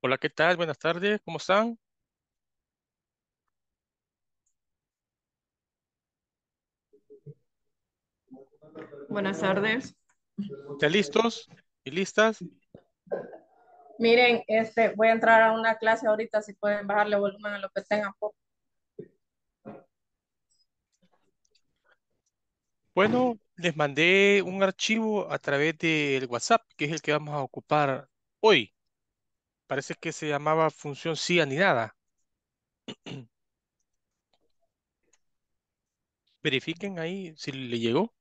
Hola, ¿qué tal? Buenas tardes, ¿cómo están? Buenas tardes. ¿Están listos y listas? Miren, este, voy a entrar a una clase ahorita, si pueden bajarle volumen a lo que tengan. Bueno, les mandé un archivo a través del WhatsApp, que es el que vamos a ocupar hoy parece que se llamaba función ni anidada. Verifiquen ahí si le llegó.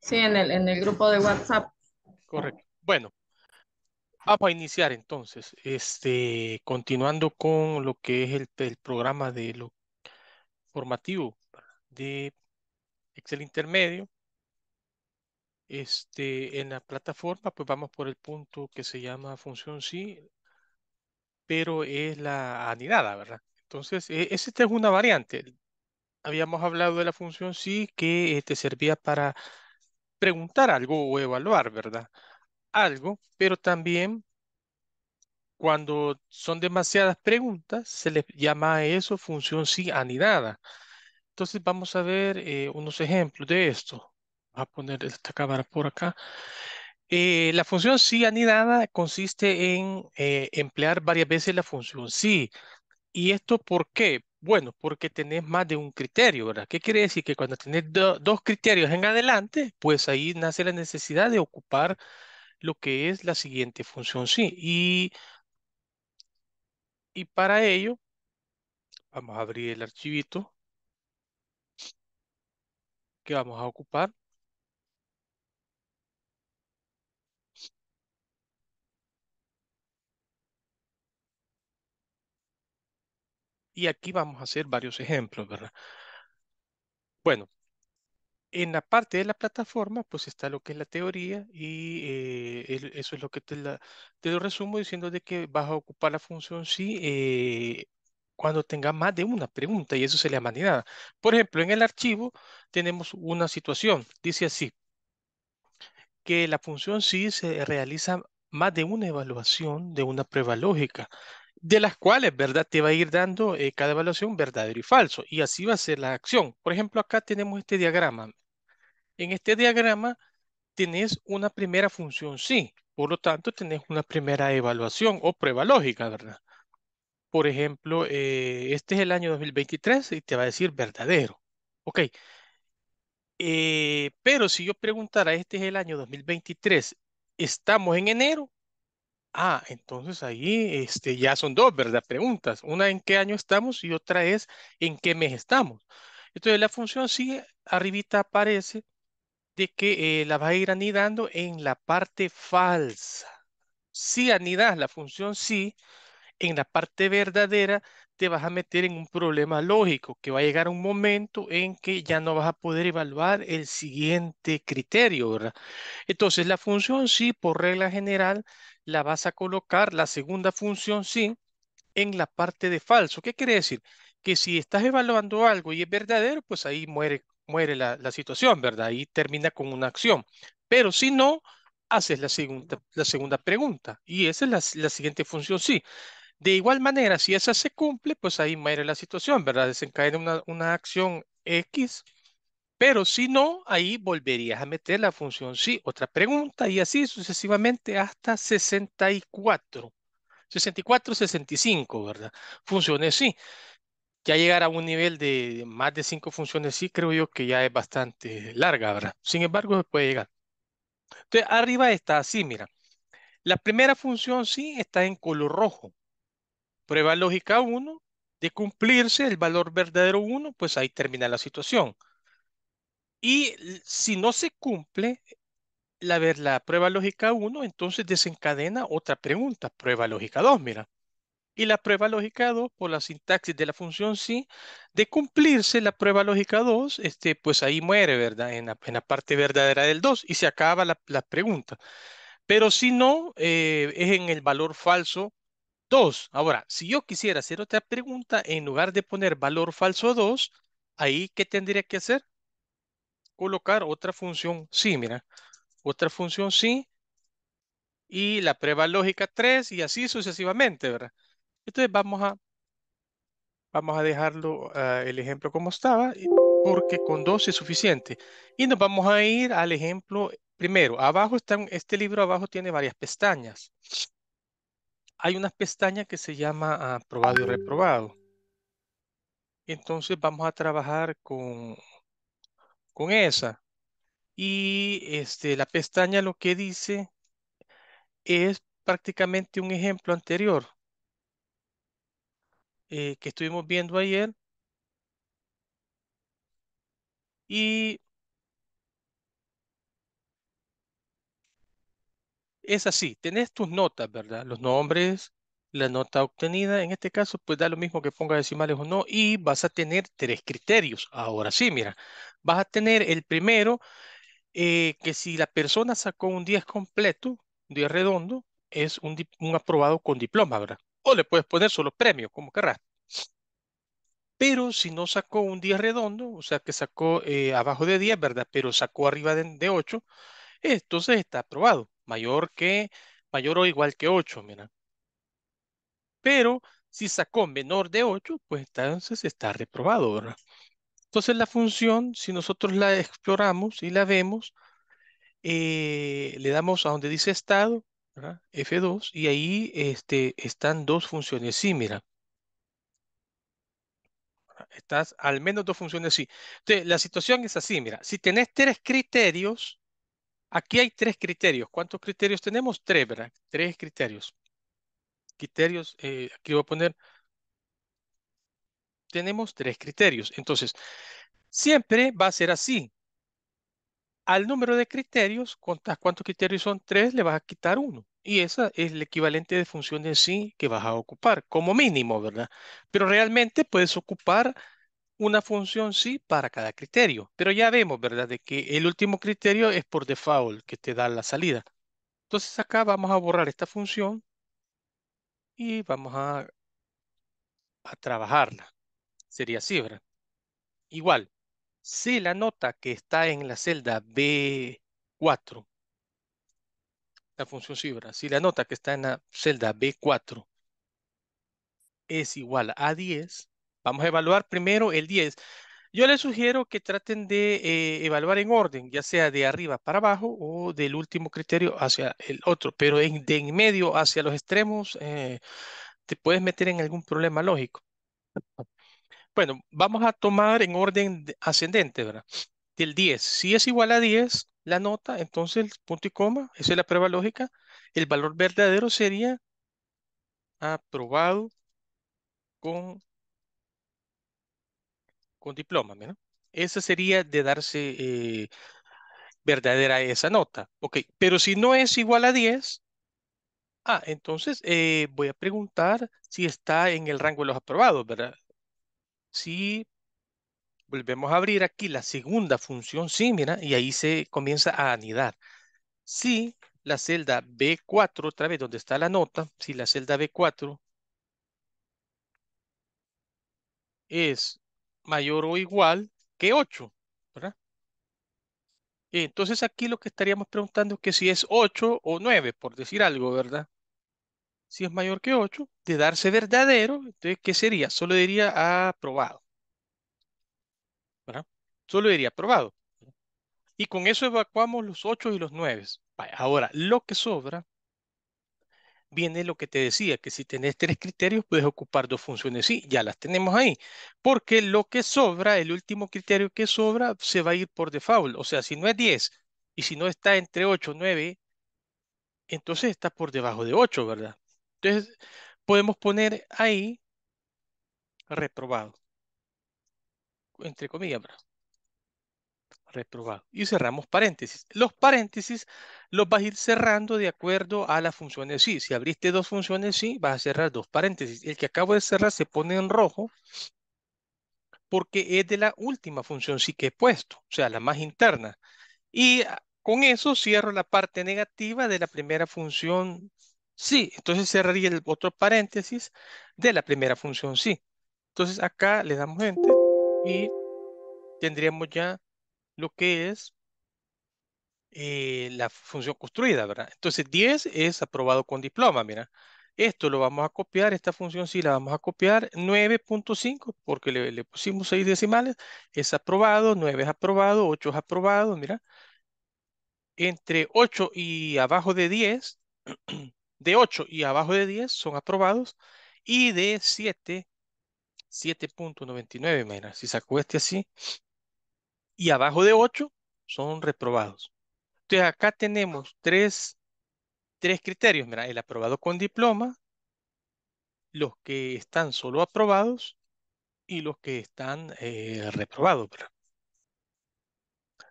Sí, en, el, en el grupo de WhatsApp. Correcto. Bueno, vamos a iniciar entonces. Este, continuando con lo que es el, el programa de lo formativo de Excel Intermedio este, en la plataforma, pues vamos por el punto que se llama función sí, pero es la anidada, ¿verdad? Entonces, e, esta es una variante. Habíamos hablado de la función sí que te este, servía para preguntar algo o evaluar, ¿verdad? Algo, pero también cuando son demasiadas preguntas, se le llama a eso función sí anidada. Entonces vamos a ver eh, unos ejemplos de esto a poner esta cámara por acá. Eh, la función sí anidada consiste en eh, emplear varias veces la función sí. ¿Y esto por qué? Bueno, porque tenés más de un criterio, ¿verdad? ¿Qué quiere decir? Que cuando tenés dos criterios en adelante, pues ahí nace la necesidad de ocupar lo que es la siguiente función sí. Y, y para ello, vamos a abrir el archivito que vamos a ocupar. Y aquí vamos a hacer varios ejemplos, ¿verdad? Bueno, en la parte de la plataforma, pues está lo que es la teoría y eh, eso es lo que te, lo resumo diciendo de que vas a ocupar la función si eh, cuando tenga más de una pregunta y eso se le ha mandado. Por ejemplo, en el archivo tenemos una situación, dice así, que la función si se realiza más de una evaluación de una prueba lógica de las cuales, ¿verdad? Te va a ir dando eh, cada evaluación verdadero y falso, y así va a ser la acción. Por ejemplo, acá tenemos este diagrama. En este diagrama tenés una primera función sí, por lo tanto tenés una primera evaluación o prueba lógica, ¿verdad? Por ejemplo, eh, este es el año 2023 y te va a decir verdadero. Ok. Eh, pero si yo preguntara, este es el año 2023, estamos en enero, Ah, entonces ahí este, ya son dos, ¿verdad? Preguntas. Una en qué año estamos y otra es en qué mes estamos. Entonces la función sí, arribita aparece de que eh, la va a ir anidando en la parte falsa. Si sí, anidas la función sí en la parte verdadera te vas a meter en un problema lógico, que va a llegar un momento en que ya no vas a poder evaluar el siguiente criterio, ¿verdad? Entonces, la función sí, por regla general, la vas a colocar, la segunda función sí, en la parte de falso. ¿Qué quiere decir? Que si estás evaluando algo y es verdadero, pues ahí muere, muere la, situación, ¿verdad? Ahí termina con una acción. Pero si no, haces la segunda, la segunda pregunta. Y esa es la, la siguiente función sí. De igual manera, si esa se cumple, pues ahí muere la situación, ¿verdad? Desencae una, una acción X, pero si no, ahí volverías a meter la función sí. Otra pregunta y así sucesivamente hasta 64. 64, 65, ¿verdad? Funciones sí. Ya llegar a un nivel de más de cinco funciones sí, creo yo que ya es bastante larga, ¿verdad? Sin embargo, se puede llegar. Entonces, arriba está así, mira. La primera función sí está en color rojo. Prueba lógica 1, de cumplirse el valor verdadero 1, pues ahí termina la situación. Y si no se cumple la, prueba lógica 1, entonces desencadena otra pregunta, prueba lógica 2, mira. Y la prueba lógica 2, por la sintaxis de la función sí, de cumplirse la prueba lógica 2, este, pues ahí muere, ¿verdad? En la, parte verdadera del 2 y se acaba la, pregunta. Pero si no, eh, es en el valor falso 2. Ahora, si yo quisiera hacer otra pregunta, en lugar de poner valor falso 2, ahí, ¿qué tendría que hacer? Colocar otra función sí, mira. Otra función sí. Y la prueba lógica 3 y así sucesivamente, ¿verdad? Entonces vamos a, vamos a dejarlo ah, el ejemplo como estaba, porque con 2 es suficiente. Y nos vamos a ir al ejemplo primero. Abajo está este libro, abajo tiene varias pestañas hay una pestaña que se llama aprobado ah, y reprobado. Entonces vamos a trabajar con, con esa. Y este, la pestaña lo que dice es prácticamente un ejemplo anterior eh, que estuvimos viendo ayer. Y es así, tenés tus notas, ¿verdad? Los nombres, la nota obtenida, en este caso, pues da lo mismo que ponga decimales o no, y vas a tener tres criterios. Ahora sí, mira, vas a tener el primero, eh, que si la persona sacó un 10 completo, un 10 redondo, es un, aprobado con diploma, ¿verdad? O le puedes poner solo premio, como querrás. Pero si no sacó un 10 redondo, o sea que sacó eh, abajo de 10, ¿verdad? Pero sacó arriba de, de 8, entonces está aprobado mayor que, mayor o igual que 8, mira. Pero si sacó menor de 8, pues entonces está reprobado, ¿verdad? Entonces la función, si nosotros la exploramos y la vemos, eh, le damos a donde dice estado, ¿verdad? F2, y ahí este, están dos funciones. Sí, mira. Estás al menos dos funciones sí. Entonces, la situación es así, mira. Si tenés tres criterios, Aquí hay tres criterios. ¿Cuántos criterios tenemos? Tres, ¿verdad? Tres criterios. Criterios, eh, aquí voy a poner. Tenemos tres criterios. Entonces, siempre va a ser así. Al número de criterios, ¿cuántos criterios son? Tres, le vas a quitar uno. Y esa es el equivalente de función de sí que vas a ocupar, como mínimo, ¿verdad? Pero realmente puedes ocupar una función sí para cada criterio, pero ya vemos, ¿verdad?, de que el último criterio es por default que te da la salida. Entonces acá vamos a borrar esta función y vamos a, a trabajarla. Sería así, Igual, si la nota que está en la celda B4, la función sí, Si la nota que está en la celda B4 es igual a 10, Vamos a evaluar primero el 10. Yo les sugiero que traten de eh, evaluar en orden, ya sea de arriba para abajo o del último criterio hacia el otro, pero en, de en medio hacia los extremos eh, te puedes meter en algún problema lógico. Bueno, vamos a tomar en orden ascendente, ¿verdad? Del 10. Si es igual a 10, la nota, entonces punto y coma, esa es la prueba lógica. El valor verdadero sería aprobado con con diploma, ¿no? Esa sería de darse eh, verdadera esa nota. Ok, pero si no es igual a 10, ah, entonces eh, voy a preguntar si está en el rango de los aprobados, ¿verdad? Si volvemos a abrir aquí la segunda función, sí, mira, y ahí se comienza a anidar. Si la celda B4, otra vez donde está la nota, si la celda B4 es mayor o igual que 8, ¿verdad? entonces aquí lo que estaríamos preguntando es que si es 8 o 9, por decir algo, ¿verdad? Si es mayor que 8, de darse verdadero, entonces, ¿qué sería? Solo diría aprobado. ¿Verdad? Solo diría aprobado. Y con eso evacuamos los 8 y los 9. Ahora, lo que sobra viene lo que te decía, que si tenés tres criterios puedes ocupar dos funciones. Sí, ya las tenemos ahí, porque lo que sobra, el último criterio que sobra, se va a ir por default. O sea, si no es 10 y si no está entre 8, 9, entonces está por debajo de 8, ¿verdad? Entonces podemos poner ahí reprobado, entre comillas, ¿verdad? reprobado. Y cerramos paréntesis. Los paréntesis los vas a ir cerrando de acuerdo a las funciones sí. Si abriste dos funciones sí, vas a cerrar dos paréntesis. El que acabo de cerrar se pone en rojo porque es de la última función sí que he puesto, o sea, la más interna. Y ah, con eso cierro la parte negativa de la primera función sí. Entonces cerraría el otro paréntesis de la primera función sí. Entonces acá le damos enter y tendríamos ya lo que es eh, la función construida, ¿verdad? Entonces 10 es aprobado con diploma, mira. Esto lo vamos a copiar, esta función sí la vamos a copiar, 9.5, porque le, pusimos 6 decimales, es aprobado, 9 es aprobado, 8 es aprobado, mira. Entre 8 y abajo de 10, de 8 y abajo de 10 son aprobados, y de 7, 7.99, mira, si saco este así, y abajo de 8 son reprobados. Entonces acá tenemos tres, criterios, mira, el aprobado con diploma, los que están solo aprobados y los que están eh, reprobados.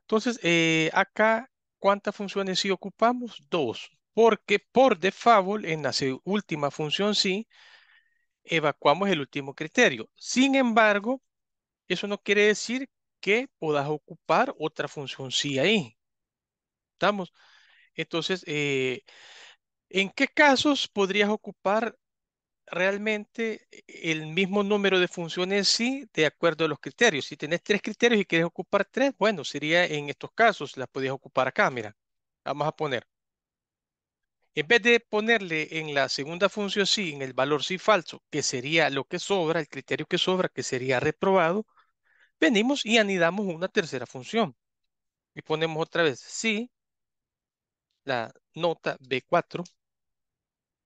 Entonces, eh, acá, ¿cuántas funciones sí ocupamos? Dos, porque por default, en la última función sí, evacuamos el último criterio. Sin embargo, eso no quiere decir que puedas ocupar otra función sí ahí. ¿Estamos? Entonces, eh, ¿en qué casos podrías ocupar realmente el mismo número de funciones sí de acuerdo a los criterios? Si tenés tres criterios y quieres ocupar tres, bueno, sería en estos casos, las podías ocupar acá, mira. Vamos a poner. En vez de ponerle en la segunda función sí, en el valor sí falso, que sería lo que sobra, el criterio que sobra, que sería reprobado, venimos y anidamos una tercera función. Y ponemos otra vez si la nota B4,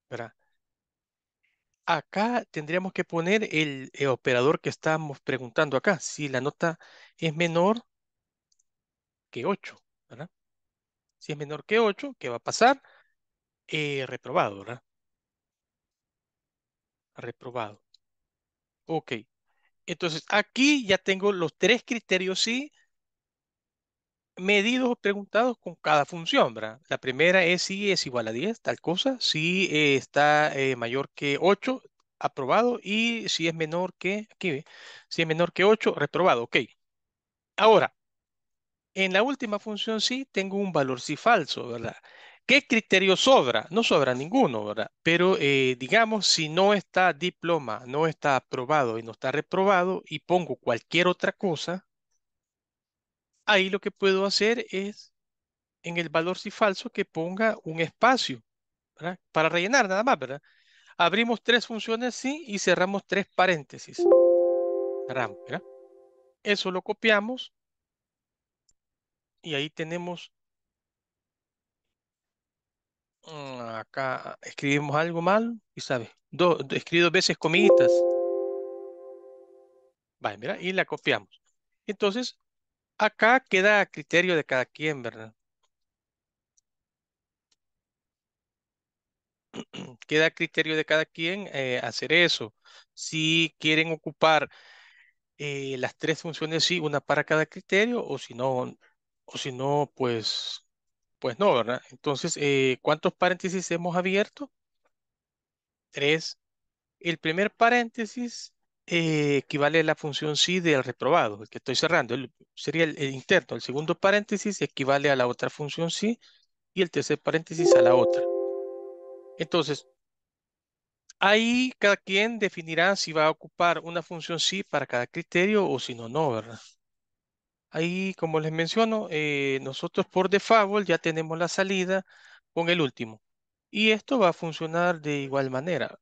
¿verdad? Acá tendríamos que poner el, operador que estamos preguntando acá. Si la nota es menor que 8, ¿verdad? Si es menor que 8, ¿qué va a pasar? Eh, reprobado, ¿verdad? Reprobado. Ok. Entonces, aquí ya tengo los tres criterios sí medidos o preguntados con cada función, ¿verdad? La primera es si es igual a 10, tal cosa, si está eh, mayor que 8, aprobado, y si es menor que, aquí si es menor que 8, reprobado, ok. Ahora, en la última función sí tengo un valor sí falso, ¿verdad? ¿Qué criterio sobra? No sobra ninguno, ¿verdad? Pero eh, digamos, si no está diploma, no está aprobado y no está reprobado y pongo cualquier otra cosa, ahí lo que puedo hacer es en el valor si falso que ponga un espacio ¿verdad? para rellenar nada más, ¿verdad? Abrimos tres funciones sí y cerramos tres paréntesis. ¿verdad? Eso lo copiamos y ahí tenemos Mm, acá escribimos algo mal y sabes, dos, escrito dos veces comidas, Vale, mira, y la copiamos. Entonces, acá queda a criterio de cada quien, ¿verdad? queda a criterio de cada quien eh, hacer eso. Si quieren ocupar eh, las tres funciones, sí, una para cada criterio, o si no, o si no, pues pues no, ¿verdad? Entonces, eh, ¿cuántos paréntesis hemos abierto? Tres. El primer paréntesis eh, equivale a la función sí del reprobado, el que estoy cerrando, sería el, el, interno. El segundo paréntesis equivale a la otra función sí y el tercer paréntesis a la otra. Entonces, ahí cada quien definirá si va a ocupar una función sí para cada criterio o si no, no, ¿verdad? Ahí, como les menciono, eh, nosotros por default ya tenemos la salida con el último. Y esto va a funcionar de igual manera.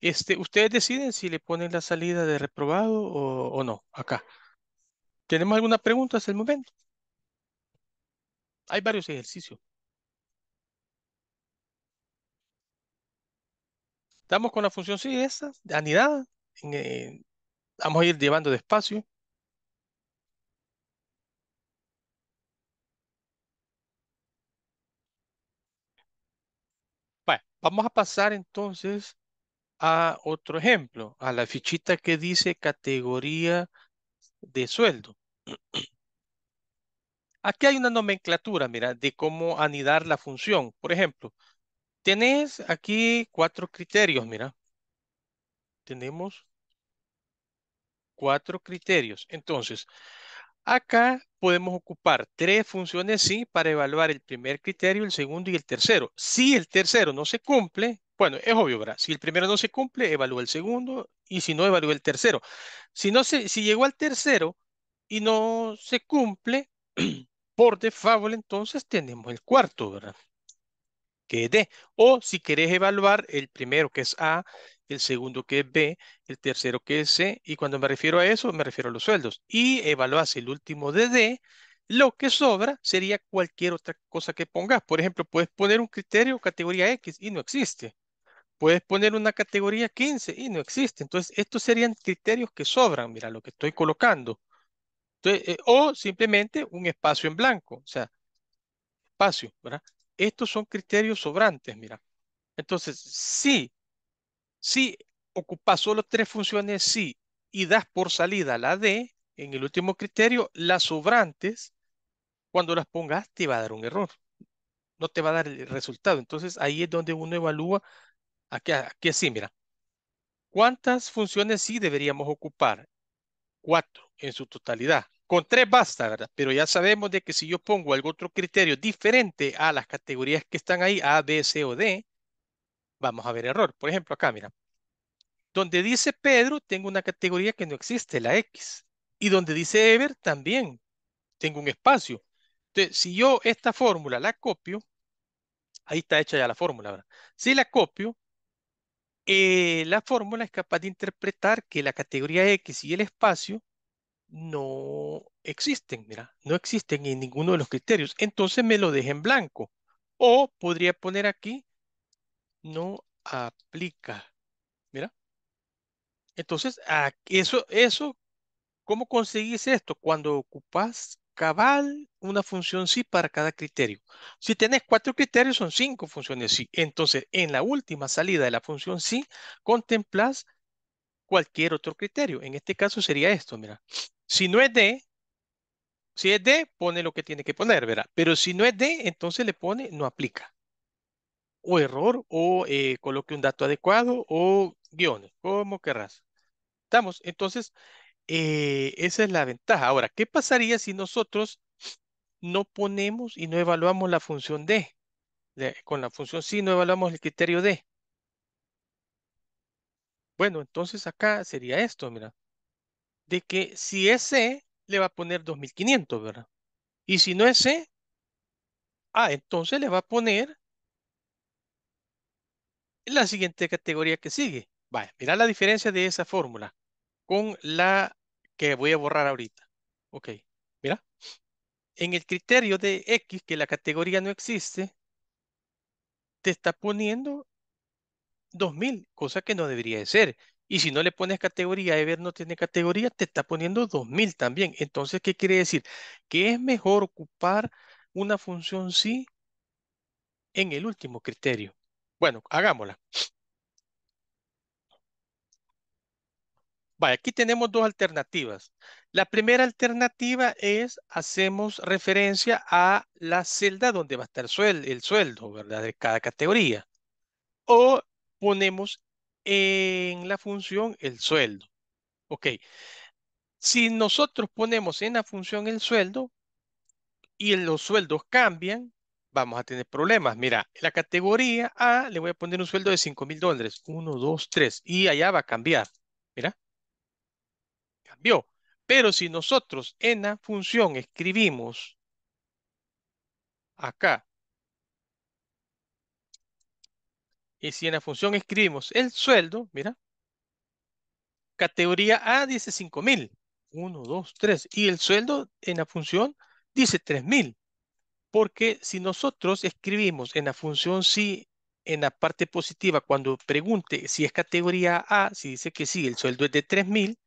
Este, ustedes deciden si le ponen la salida de reprobado o, no, acá. ¿Tenemos alguna pregunta hasta el momento? Hay varios ejercicios. Estamos con la función sí, esta, anidada, en, eh, Vamos a ir llevando despacio. Bueno, vamos a pasar entonces a otro ejemplo, a la fichita que dice categoría de sueldo. Aquí hay una nomenclatura, mira, de cómo anidar la función. Por ejemplo, tenés aquí cuatro criterios, mira. Tenemos cuatro criterios. Entonces, acá podemos ocupar tres funciones sí para evaluar el primer criterio, el segundo y el tercero. Si el tercero no se cumple, bueno, es obvio, ¿verdad? Si el primero no se cumple, evalúa el segundo y si no, evalúa el tercero. Si, no se, si llegó al tercero y no se cumple, por default entonces tenemos el cuarto, ¿verdad? Que es D. O si querés evaluar el primero que es A el segundo que es B, el tercero que es C, y cuando me refiero a eso, me refiero a los sueldos. Y evaluas el último de D, lo que sobra sería cualquier otra cosa que pongas. Por ejemplo, puedes poner un criterio categoría X y no existe. Puedes poner una categoría 15 y no existe. Entonces, estos serían criterios que sobran, mira, lo que estoy colocando. Eh, o simplemente un espacio en blanco, o sea, espacio, ¿verdad? Estos son criterios sobrantes, mira. Entonces, sí, si ocupas solo tres funciones sí y das por salida la D, en el último criterio, las sobrantes, cuando las pongas, te va a dar un error. No te va a dar el resultado. Entonces, ahí es donde uno evalúa, aquí, sí, mira. ¿Cuántas funciones sí deberíamos ocupar? Cuatro en su totalidad. Con tres basta, ¿verdad? Pero ya sabemos de que si yo pongo algún otro criterio diferente a las categorías que están ahí, A, B, C o D, Vamos a ver error. Por ejemplo, acá, mira. Donde dice Pedro, tengo una categoría que no existe, la X. Y donde dice Ever, también tengo un espacio. Entonces, si yo esta fórmula la copio, ahí está hecha ya la fórmula. ¿verdad? Si la copio, eh, la fórmula es capaz de interpretar que la categoría X y el espacio no existen, mira, no existen en ninguno de los criterios. Entonces me lo deje en blanco. O podría poner aquí no aplica. Mira. Entonces, eso, eso, ¿cómo conseguís esto? Cuando ocupas cabal una función sí para cada criterio. Si tenés cuatro criterios, son cinco funciones sí. Entonces, en la última salida de la función sí, contemplas cualquier otro criterio. En este caso sería esto, mira. Si no es D, si es D, pone lo que tiene que poner, ¿verdad? Pero si no es D, entonces le pone no aplica o error o eh, coloque un dato adecuado o guiones, como querrás. ¿Estamos? Entonces, eh, esa es la ventaja. Ahora, ¿qué pasaría si nosotros no ponemos y no evaluamos la función D? De, con la función si no evaluamos el criterio D. Bueno, entonces acá sería esto, mira. De que si es C, le va a poner 2500, ¿verdad? Y si no es C, ah, entonces le va a poner la siguiente categoría que sigue. Vaya, mira la diferencia de esa fórmula con la que voy a borrar ahorita. Ok, mira. En el criterio de X, que la categoría no existe, te está poniendo 2000, cosa que no debería de ser. Y si no le pones categoría, Ever no tiene categoría, te está poniendo 2000 también. Entonces, ¿qué quiere decir? Que es mejor ocupar una función sí en el último criterio. Bueno, hagámosla. aquí tenemos dos alternativas. La primera alternativa es, hacemos referencia a la celda donde va a estar el sueldo, ¿verdad? De cada categoría. O ponemos en la función el sueldo. Ok. Si nosotros ponemos en la función el sueldo y los sueldos cambian, vamos a tener problemas. Mira, la categoría A le voy a poner un sueldo de 5 mil dólares. 1, 2, 3. Y allá va a cambiar. Mira. Cambió. Pero si nosotros en la función escribimos acá. Y si en la función escribimos el sueldo, mira. Categoría A dice 5 mil. 1, 2, 3. Y el sueldo en la función dice 3 mil. Porque si nosotros escribimos en la función sí, en la parte positiva, cuando pregunte si es categoría A, si dice que sí, el sueldo es de 3000,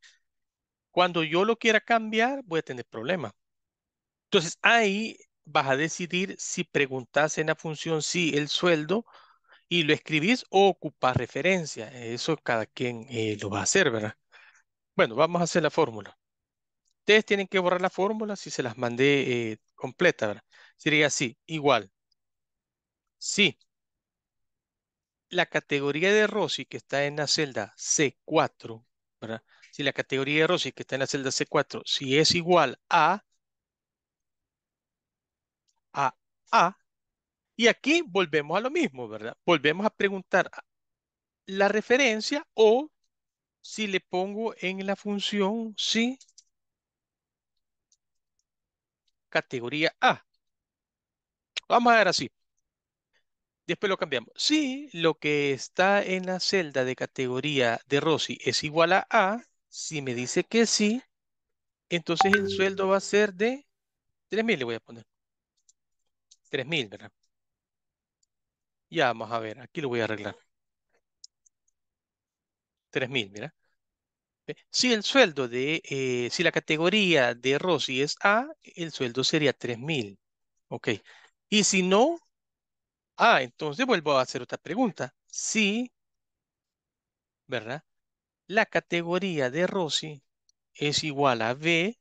cuando yo lo quiera cambiar, voy a tener problemas. Entonces ahí vas a decidir si preguntas en la función si el sueldo y lo escribís o ocupas referencia. Eso cada quien eh, lo va a hacer, ¿verdad? Bueno, vamos a hacer la fórmula. Ustedes tienen que borrar la fórmula si se las mandé eh, completa, ¿verdad? Sería así, igual. Si la categoría de Rossi que está en la celda C4, Si la categoría de Rossi que está en la celda C4, si es igual a a A, y aquí volvemos a lo mismo, ¿verdad? Volvemos a preguntar la referencia o si le pongo en la función si categoría A. Vamos a ver así. Después lo cambiamos. Si lo que está en la celda de categoría de Rossi es igual a A, si me dice que sí, entonces el sueldo va a ser de 3.000 le voy a poner. 3.000, ¿verdad? Ya vamos a ver, aquí lo voy a arreglar. 3.000, mira. Si el sueldo de, eh, si la categoría de Rossi es A, el sueldo sería 3.000. Ok, y si no, ah, entonces vuelvo a hacer otra pregunta. Si, ¿verdad? La categoría de Rossi es igual a B,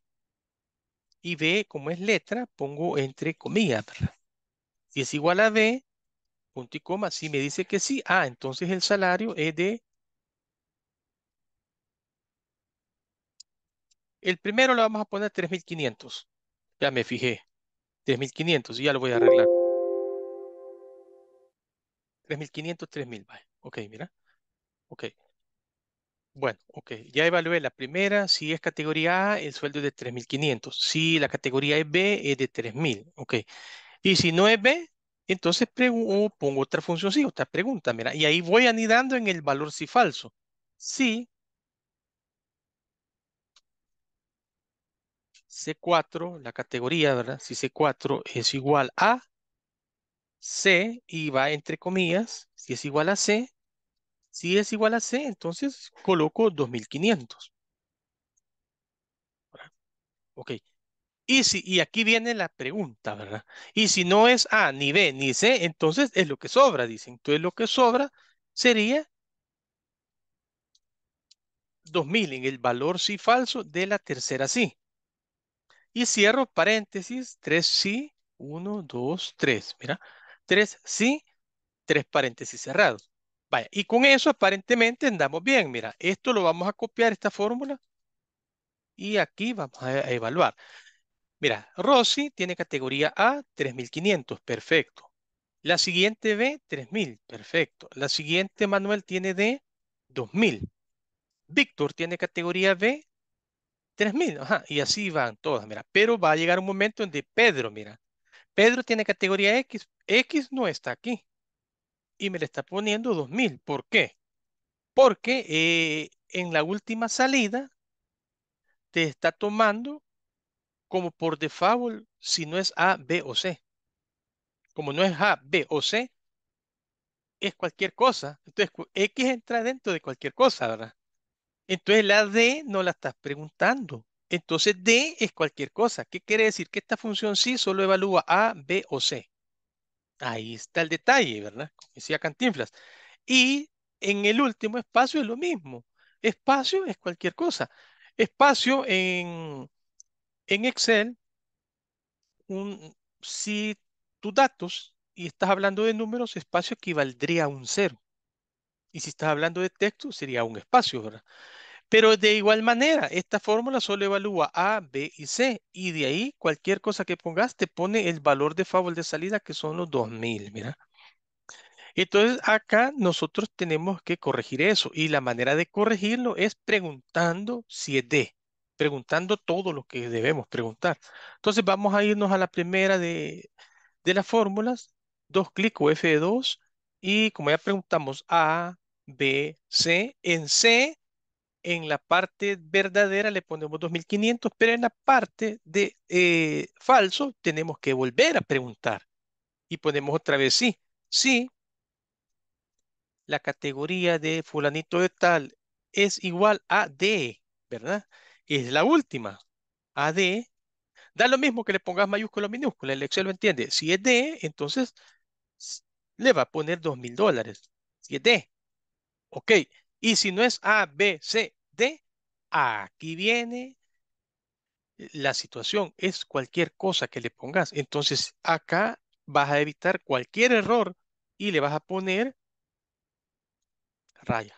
y B, como es letra, pongo entre comillas, ¿verdad? Si es igual a B, punto y coma, si me dice que sí, ah, entonces el salario es de... El primero lo vamos a poner 3.500. Ya me fijé. 3.500 y ya lo voy a arreglar. 3.500, 3.000, vale. Ok, mira. Ok. Bueno, ok. Ya evalué la primera. Si es categoría A, el sueldo es de 3.500. Si la categoría es B, es de 3.000. Ok. Y si no es B, entonces uh, pongo otra función, sí, otra pregunta, mira. Y ahí voy anidando en el valor si falso. sí C4, la categoría, ¿verdad? Si C4 es igual a C y va entre comillas, si es igual a C, si es igual a C, entonces coloco 2500. Ok. Y, si, y aquí viene la pregunta, ¿verdad? Y si no es A, ni B, ni C, entonces es lo que sobra, dicen. Entonces lo que sobra sería 2000 en el valor sí falso de la tercera sí. Y cierro paréntesis, 3 sí, 1, 2, 3. Mira, 3 sí, 3 paréntesis cerrados. Vaya, y con eso aparentemente andamos bien. Mira, esto lo vamos a copiar, esta fórmula. Y aquí vamos a evaluar. Mira, Rossi tiene categoría A, 3500, perfecto. La siguiente B, 3000, perfecto. La siguiente Manuel tiene D, 2000. Víctor tiene categoría B, 3.000, ajá, y así van todas, mira. Pero va a llegar un momento en donde Pedro, mira, Pedro tiene categoría X, X no está aquí. Y me le está poniendo 2.000, ¿por qué? Porque eh, en la última salida te está tomando como por default si no es A, B o C. Como no es A, B o C, es cualquier cosa. Entonces, X entra dentro de cualquier cosa, ¿verdad? Entonces la D no la estás preguntando. Entonces D es cualquier cosa. ¿Qué quiere decir? Que esta función sí solo evalúa A, B o C. Ahí está el detalle, ¿verdad? Como decía Cantinflas. Y en el último espacio es lo mismo. Espacio es cualquier cosa. Espacio en, en Excel, si tus datos y estás hablando de números, espacio equivaldría a un cero. Y si estás hablando de texto, sería un espacio, ¿verdad? Pero de igual manera, esta fórmula solo evalúa A, B y C. Y de ahí, cualquier cosa que pongas, te pone el valor de favor de salida, que son los 2000, mira. Entonces, acá nosotros tenemos que corregir eso. Y la manera de corregirlo es preguntando si es D. Preguntando todo lo que debemos preguntar. Entonces, vamos a irnos a la primera de, las fórmulas. Dos clic o F2 y como ya preguntamos A, B, C, en C, en la parte verdadera le ponemos 2500, pero en la parte de eh, falso tenemos que volver a preguntar. Y ponemos otra vez sí. Sí, la categoría de fulanito de tal es igual a D, ¿verdad? Es la última. A D. Da lo mismo que le pongas mayúscula o minúscula, el Excel lo entiende. Si es D, entonces le va a poner dos mil dólares. Si D. Ok. Y si no es A, B, C, D, aquí viene la situación. Es cualquier cosa que le pongas. Entonces, acá vas a evitar cualquier error y le vas a poner raya.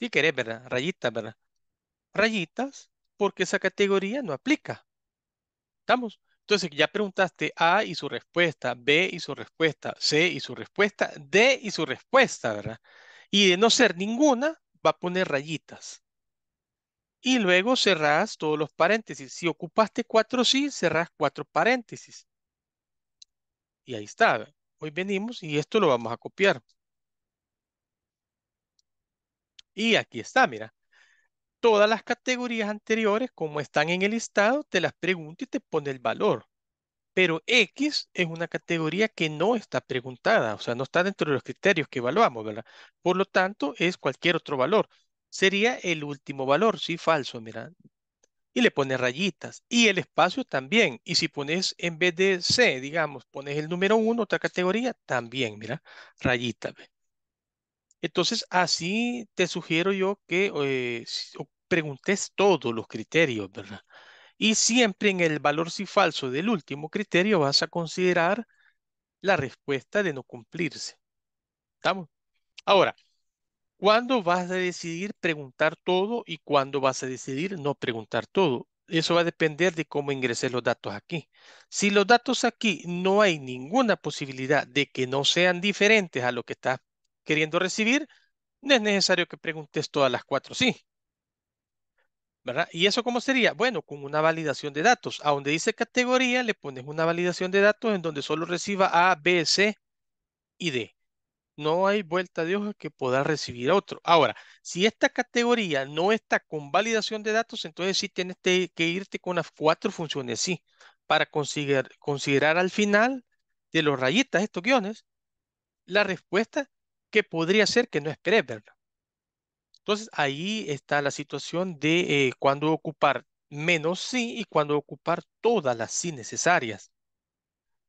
Si querés, ¿verdad? Rayitas, ¿verdad? Rayitas, porque esa categoría no aplica. ¿Estamos? Entonces, ya preguntaste A y su respuesta, B y su respuesta, C y su respuesta, D y su respuesta, ¿verdad? Y de no ser ninguna, va a poner rayitas. Y luego cerrás todos los paréntesis. Si ocupaste cuatro sí, cerrás cuatro paréntesis. Y ahí está. Hoy venimos y esto lo vamos a copiar. Y aquí está, mira todas las categorías anteriores, como están en el listado, te las pregunta y te pone el valor. Pero X es una categoría que no está preguntada, o sea, no está dentro de los criterios que evaluamos, ¿verdad? Por lo tanto, es cualquier otro valor. Sería el último valor, sí, falso, mira. Y le pones rayitas. Y el espacio también. Y si pones en vez de C, digamos, pones el número 1, otra categoría, también, mira, rayita. B. Entonces, así te sugiero yo que eh, preguntes todos los criterios, ¿verdad? Y siempre en el valor sí falso del último criterio vas a considerar la respuesta de no cumplirse. ¿Estamos? Ahora, ¿cuándo vas a decidir preguntar todo y cuándo vas a decidir no preguntar todo? Eso va a depender de cómo ingreses los datos aquí. Si los datos aquí no hay ninguna posibilidad de que no sean diferentes a lo que estás queriendo recibir, no es necesario que preguntes todas las cuatro sí. ¿Verdad? ¿Y eso cómo sería? Bueno, con una validación de datos. A donde dice categoría, le pones una validación de datos en donde solo reciba A, B, C y D. No hay vuelta de hoja que pueda recibir otro. Ahora, si esta categoría no está con validación de datos, entonces sí tienes que irte con las cuatro funciones sí para considerar, considerar al final de los rayitas, estos guiones, la respuesta que podría ser que no esperes verdad Entonces ahí está la situación de eh, cuando ocupar menos sí y cuando ocupar todas las sí necesarias.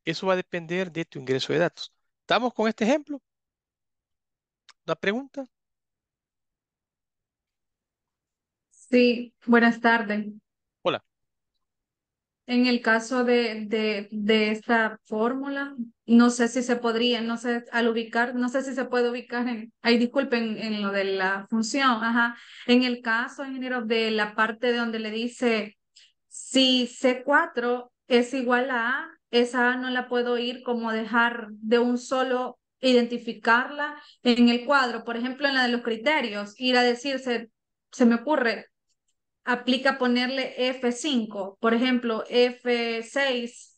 Eso va a depender de tu ingreso de datos. ¿Estamos con este ejemplo? ¿Una pregunta? Sí, buenas tardes en el caso de, de, esta fórmula, no sé si se podría, no sé, al ubicar, no sé si se puede ubicar en, ahí disculpen, en lo de la función, ajá, en el caso, ingeniero, de la parte donde le dice, si C4 es igual a A, esa A no la puedo ir como dejar de un solo identificarla en el cuadro, por ejemplo, en la de los criterios, ir a decirse, se me ocurre, aplica ponerle F5, por ejemplo, F6,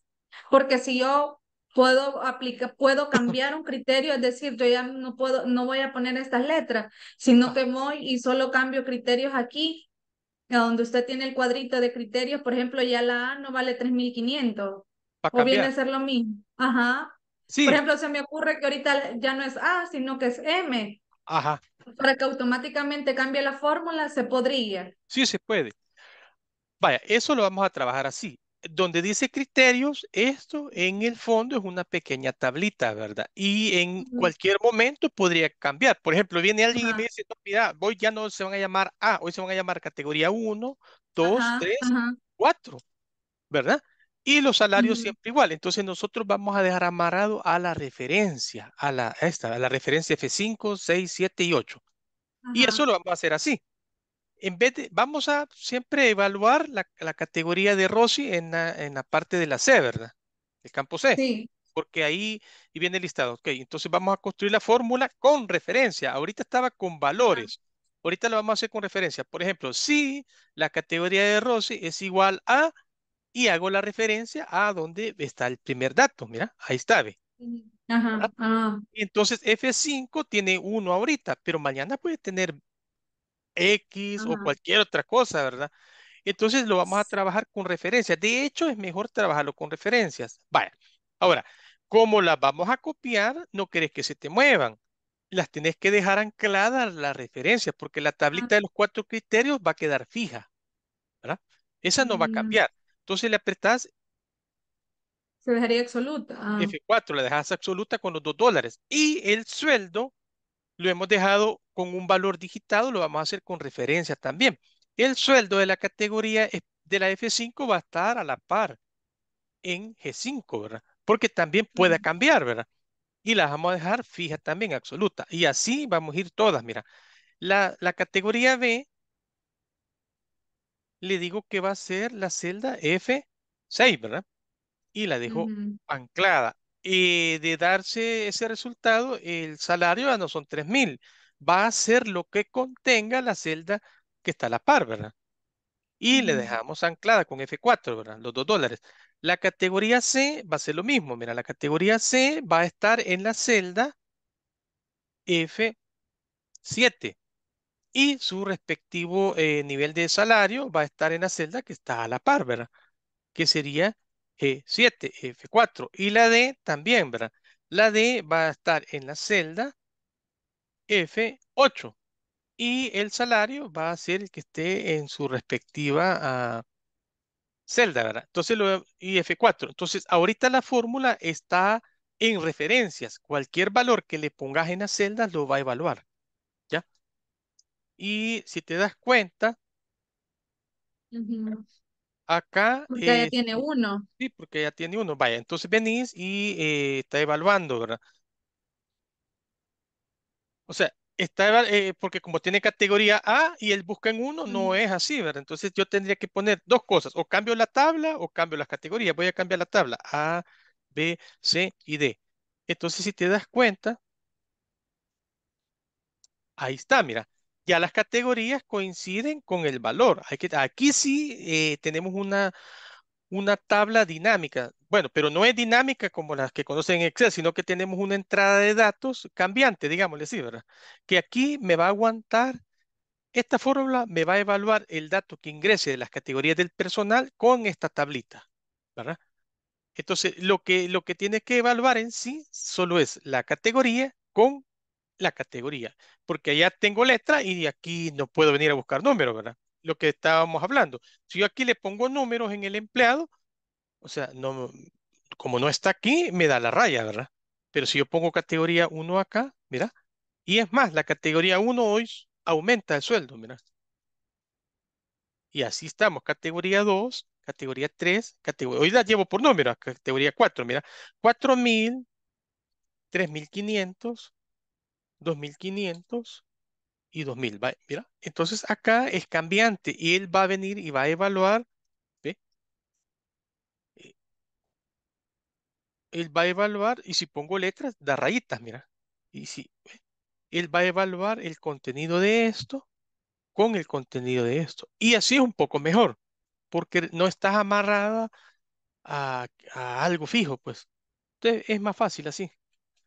porque si yo puedo aplicar, puedo cambiar un criterio, es decir, yo ya no puedo, no voy a poner estas letras, sino que voy y solo cambio criterios aquí, donde usted tiene el cuadrito de criterios, por ejemplo, ya la A no vale 3500, o viene a ser lo mismo, ajá. Sí. Por ejemplo, se me ocurre que ahorita ya no es A, sino que es M, Ajá. Para que automáticamente cambie la fórmula, se podría. Sí, se puede. Vaya, eso lo vamos a trabajar así. Donde dice criterios, esto en el fondo es una pequeña tablita, ¿verdad? Y en cualquier momento podría cambiar. Por ejemplo, viene alguien y me dice, no, mira, hoy ya no se van a llamar A, hoy se van a llamar categoría 1, 2, 3, 4, ¿verdad? y los salarios siempre igual. Entonces nosotros vamos a dejar amarrado a la referencia, a la, esta, a la referencia F5, 6, 7 y 8. Y eso lo vamos a hacer así. En vez vamos a siempre evaluar la, la categoría de Rossi en la, en la, parte de la C, ¿verdad? El campo C. Sí. Porque ahí y viene listado. Ok, entonces vamos a construir la fórmula con referencia. Ahorita estaba con valores. Ahorita lo vamos a hacer con referencia. Por ejemplo, si la categoría de Rossi es igual a y hago la referencia a donde está el primer dato. Mira, ahí está. ¿ve? Ah, ah. Entonces F5 tiene uno ahorita, pero mañana puede tener X o cualquier otra cosa, ¿verdad? Entonces lo vamos a trabajar con referencias. De hecho, es mejor trabajarlo con referencias. Vaya, ahora, como las vamos a copiar, no querés que se te muevan. Las tenés que dejar ancladas las referencias, porque la ah. tablita de los cuatro criterios va a quedar fija, ¿verdad? Esa no va a mm. cambiar. Entonces le apretás. Se dejaría absoluta. Ah. F4, la dejas absoluta con los dos dólares. Y el sueldo lo hemos dejado con un valor digitado, lo vamos a hacer con referencia también. El sueldo de la categoría de la F5 va a estar a la par en G5, ¿verdad? Porque también puede cambiar, ¿verdad? Y las vamos a dejar fija también, absoluta. Y así vamos a ir todas, mira. La, la categoría B le digo que va a ser la celda F6, ¿verdad? Y la dejo anclada. Y de darse ese resultado, el salario ya no son 3.000, va a ser lo que contenga la celda que está a la par, ¿verdad? Y le dejamos anclada con F4, ¿verdad? Los dos dólares. La categoría C va a ser lo mismo. Mira, la categoría C va a estar en la celda F7 y su respectivo eh, nivel de salario va a estar en la celda que está a la par, ¿verdad? Que sería G7, F4. Y la D también, ¿verdad? La D va a estar en la celda F8 y el salario va a ser el que esté en su respectiva ah, celda, ¿verdad? Entonces, lo, y F4. Entonces, ahorita la fórmula está en referencias. Cualquier valor que le pongas en la celda lo va a evaluar. Y si te das cuenta, acá... Porque ya tiene uno. Sí, porque ya tiene uno. Vaya, entonces venís y eh, está evaluando, ¿verdad? O sea, está, eh, porque como tiene categoría A y él busca en uno, no es así, ¿verdad? Entonces yo tendría que poner dos cosas, o cambio la tabla o cambio las categorías. Voy a cambiar la tabla A, B, C y D. Entonces si te das cuenta, ahí está, mira, ya las categorías coinciden con el valor. Aquí, aquí sí eh, tenemos una, una tabla dinámica. Bueno, pero no es dinámica como las que conocen en Excel, sino que tenemos una entrada de datos cambiante, digámosle así, ¿verdad? Que aquí me va a aguantar, esta fórmula me va a evaluar el dato que ingrese de las categorías del personal con esta tablita, ¿verdad? Entonces, lo que, lo que tiene que evaluar en sí solo es la categoría con la categoría, porque allá tengo letra y aquí no puedo venir a buscar números, ¿verdad? Lo que estábamos hablando. Si yo aquí le pongo números en el empleado, o sea, no, como no está aquí, me da la raya, ¿verdad? Pero si yo pongo categoría 1 acá, mira, y es más, la categoría 1 hoy aumenta el sueldo, mira. Y así estamos, categoría 2, categoría 3, categoría, hoy la llevo por número, categoría 4, mira, 4.000, 3.500, 2500 y 2000. Mira, entonces acá es cambiante y él va a venir y va a evaluar. ¿ve? Eh, él va a evaluar y si pongo letras, da rayitas, mira. Y si él va a evaluar el contenido de esto con el contenido de esto. Y así es un poco mejor, porque no estás amarrada a, a algo fijo, pues. Entonces es más fácil así.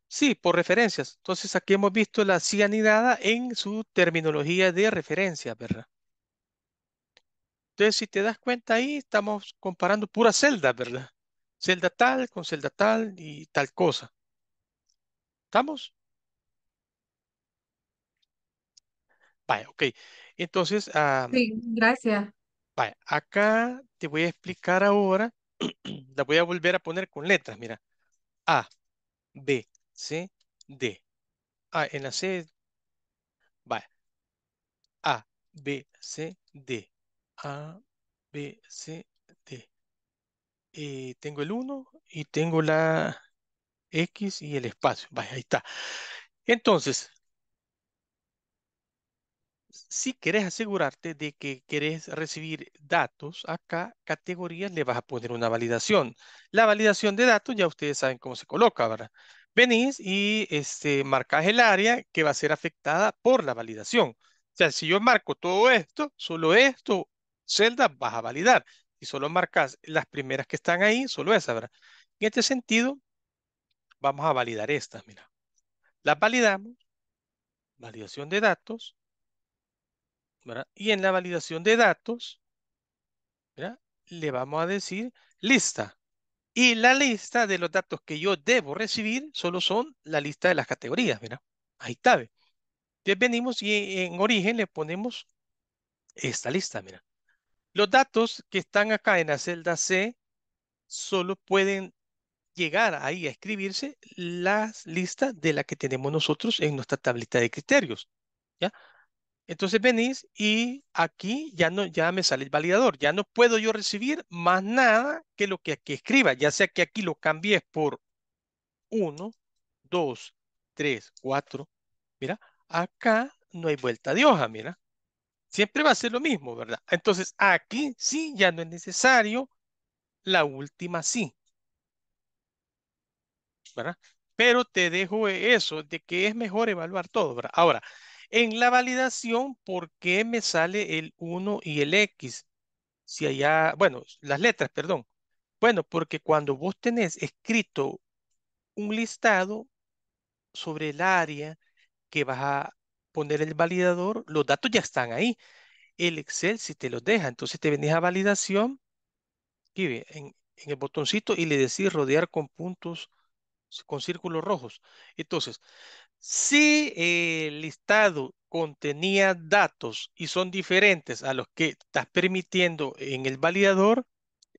Sí, por referencias. Entonces aquí hemos visto la cianidada en su terminología de referencia, ¿verdad? Entonces, si te das cuenta ahí, estamos comparando pura celda, ¿verdad? Celda tal con celda tal y tal cosa. ¿Estamos? Vaya, ok. Entonces, ah, Sí, gracias. vaya, acá te voy a explicar ahora, la voy a volver a poner con letras, mira. A, B, c D. a ah, en la C. vaya A, B, C, D. A, B, C, D. Eh, tengo el 1 y tengo la X y el espacio. ahí está. Entonces, si querés asegurarte de que querés recibir datos, acá categorías le vas a poner una validación. La validación de datos ya ustedes saben cómo se coloca, ¿verdad? venís y este, marcas el área que va a ser afectada por la validación. O sea, si yo marco todo esto, solo esto, celda, vas a validar. Y solo marcas las primeras que están ahí, solo esa, ¿verdad? En este sentido, vamos a validar estas, mira. Las validamos, validación de datos, ¿verdad? Y en la validación de datos, ¿verdad? Le vamos a decir lista. Y la lista de los datos que yo debo recibir solo son la lista de las categorías, mira, ahí está. Entonces venimos y en origen le ponemos esta lista, mira. Los datos que están acá en la celda C solo pueden llegar ahí a escribirse la lista de la que tenemos nosotros en nuestra tablita de criterios, ¿ya? Entonces venís y aquí ya, no, ya me sale el validador. Ya no puedo yo recibir más nada que lo que aquí escriba. Ya sea que aquí lo cambies por 1, 2, 3, cuatro, Mira, acá no hay vuelta de hoja, mira. Siempre va a ser lo mismo, ¿verdad? Entonces aquí sí ya no es necesario la última sí. ¿Verdad? Pero te dejo eso de que es mejor evaluar todo, ¿verdad? Ahora, en la validación, ¿por qué me sale el 1 y el X? Si allá, bueno, las letras, perdón. Bueno, porque cuando vos tenés escrito un listado sobre el área que vas a poner el validador, los datos ya están ahí. El Excel si te los deja. Entonces te venís a validación, ve, en el botoncito y le decís rodear con puntos, con círculos rojos. Entonces, si el listado contenía datos y son diferentes a los que estás permitiendo en el validador,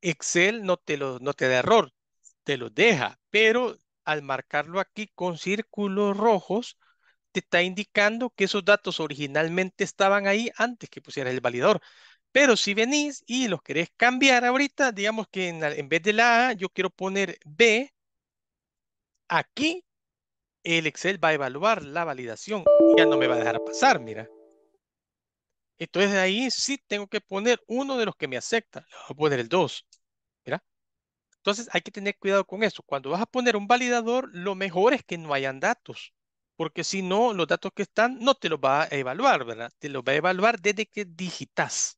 Excel no te, no te da error, te lo deja, pero al marcarlo aquí con círculos rojos, te está indicando que esos datos originalmente estaban ahí antes que pusieras el validador. Pero si venís y los querés cambiar ahorita, digamos que en, en vez de la A, yo quiero poner B, aquí el Excel va a evaluar la validación y ya no me va a dejar pasar, mira. Entonces de ahí sí tengo que poner uno de los que me acepta. Le voy a poner el 2. Mira. Entonces hay que tener cuidado con eso. Cuando vas a poner un validador, lo mejor es que no hayan datos. Porque si no, los datos que están no te los va a evaluar, ¿verdad? Te los va a evaluar desde que digitas.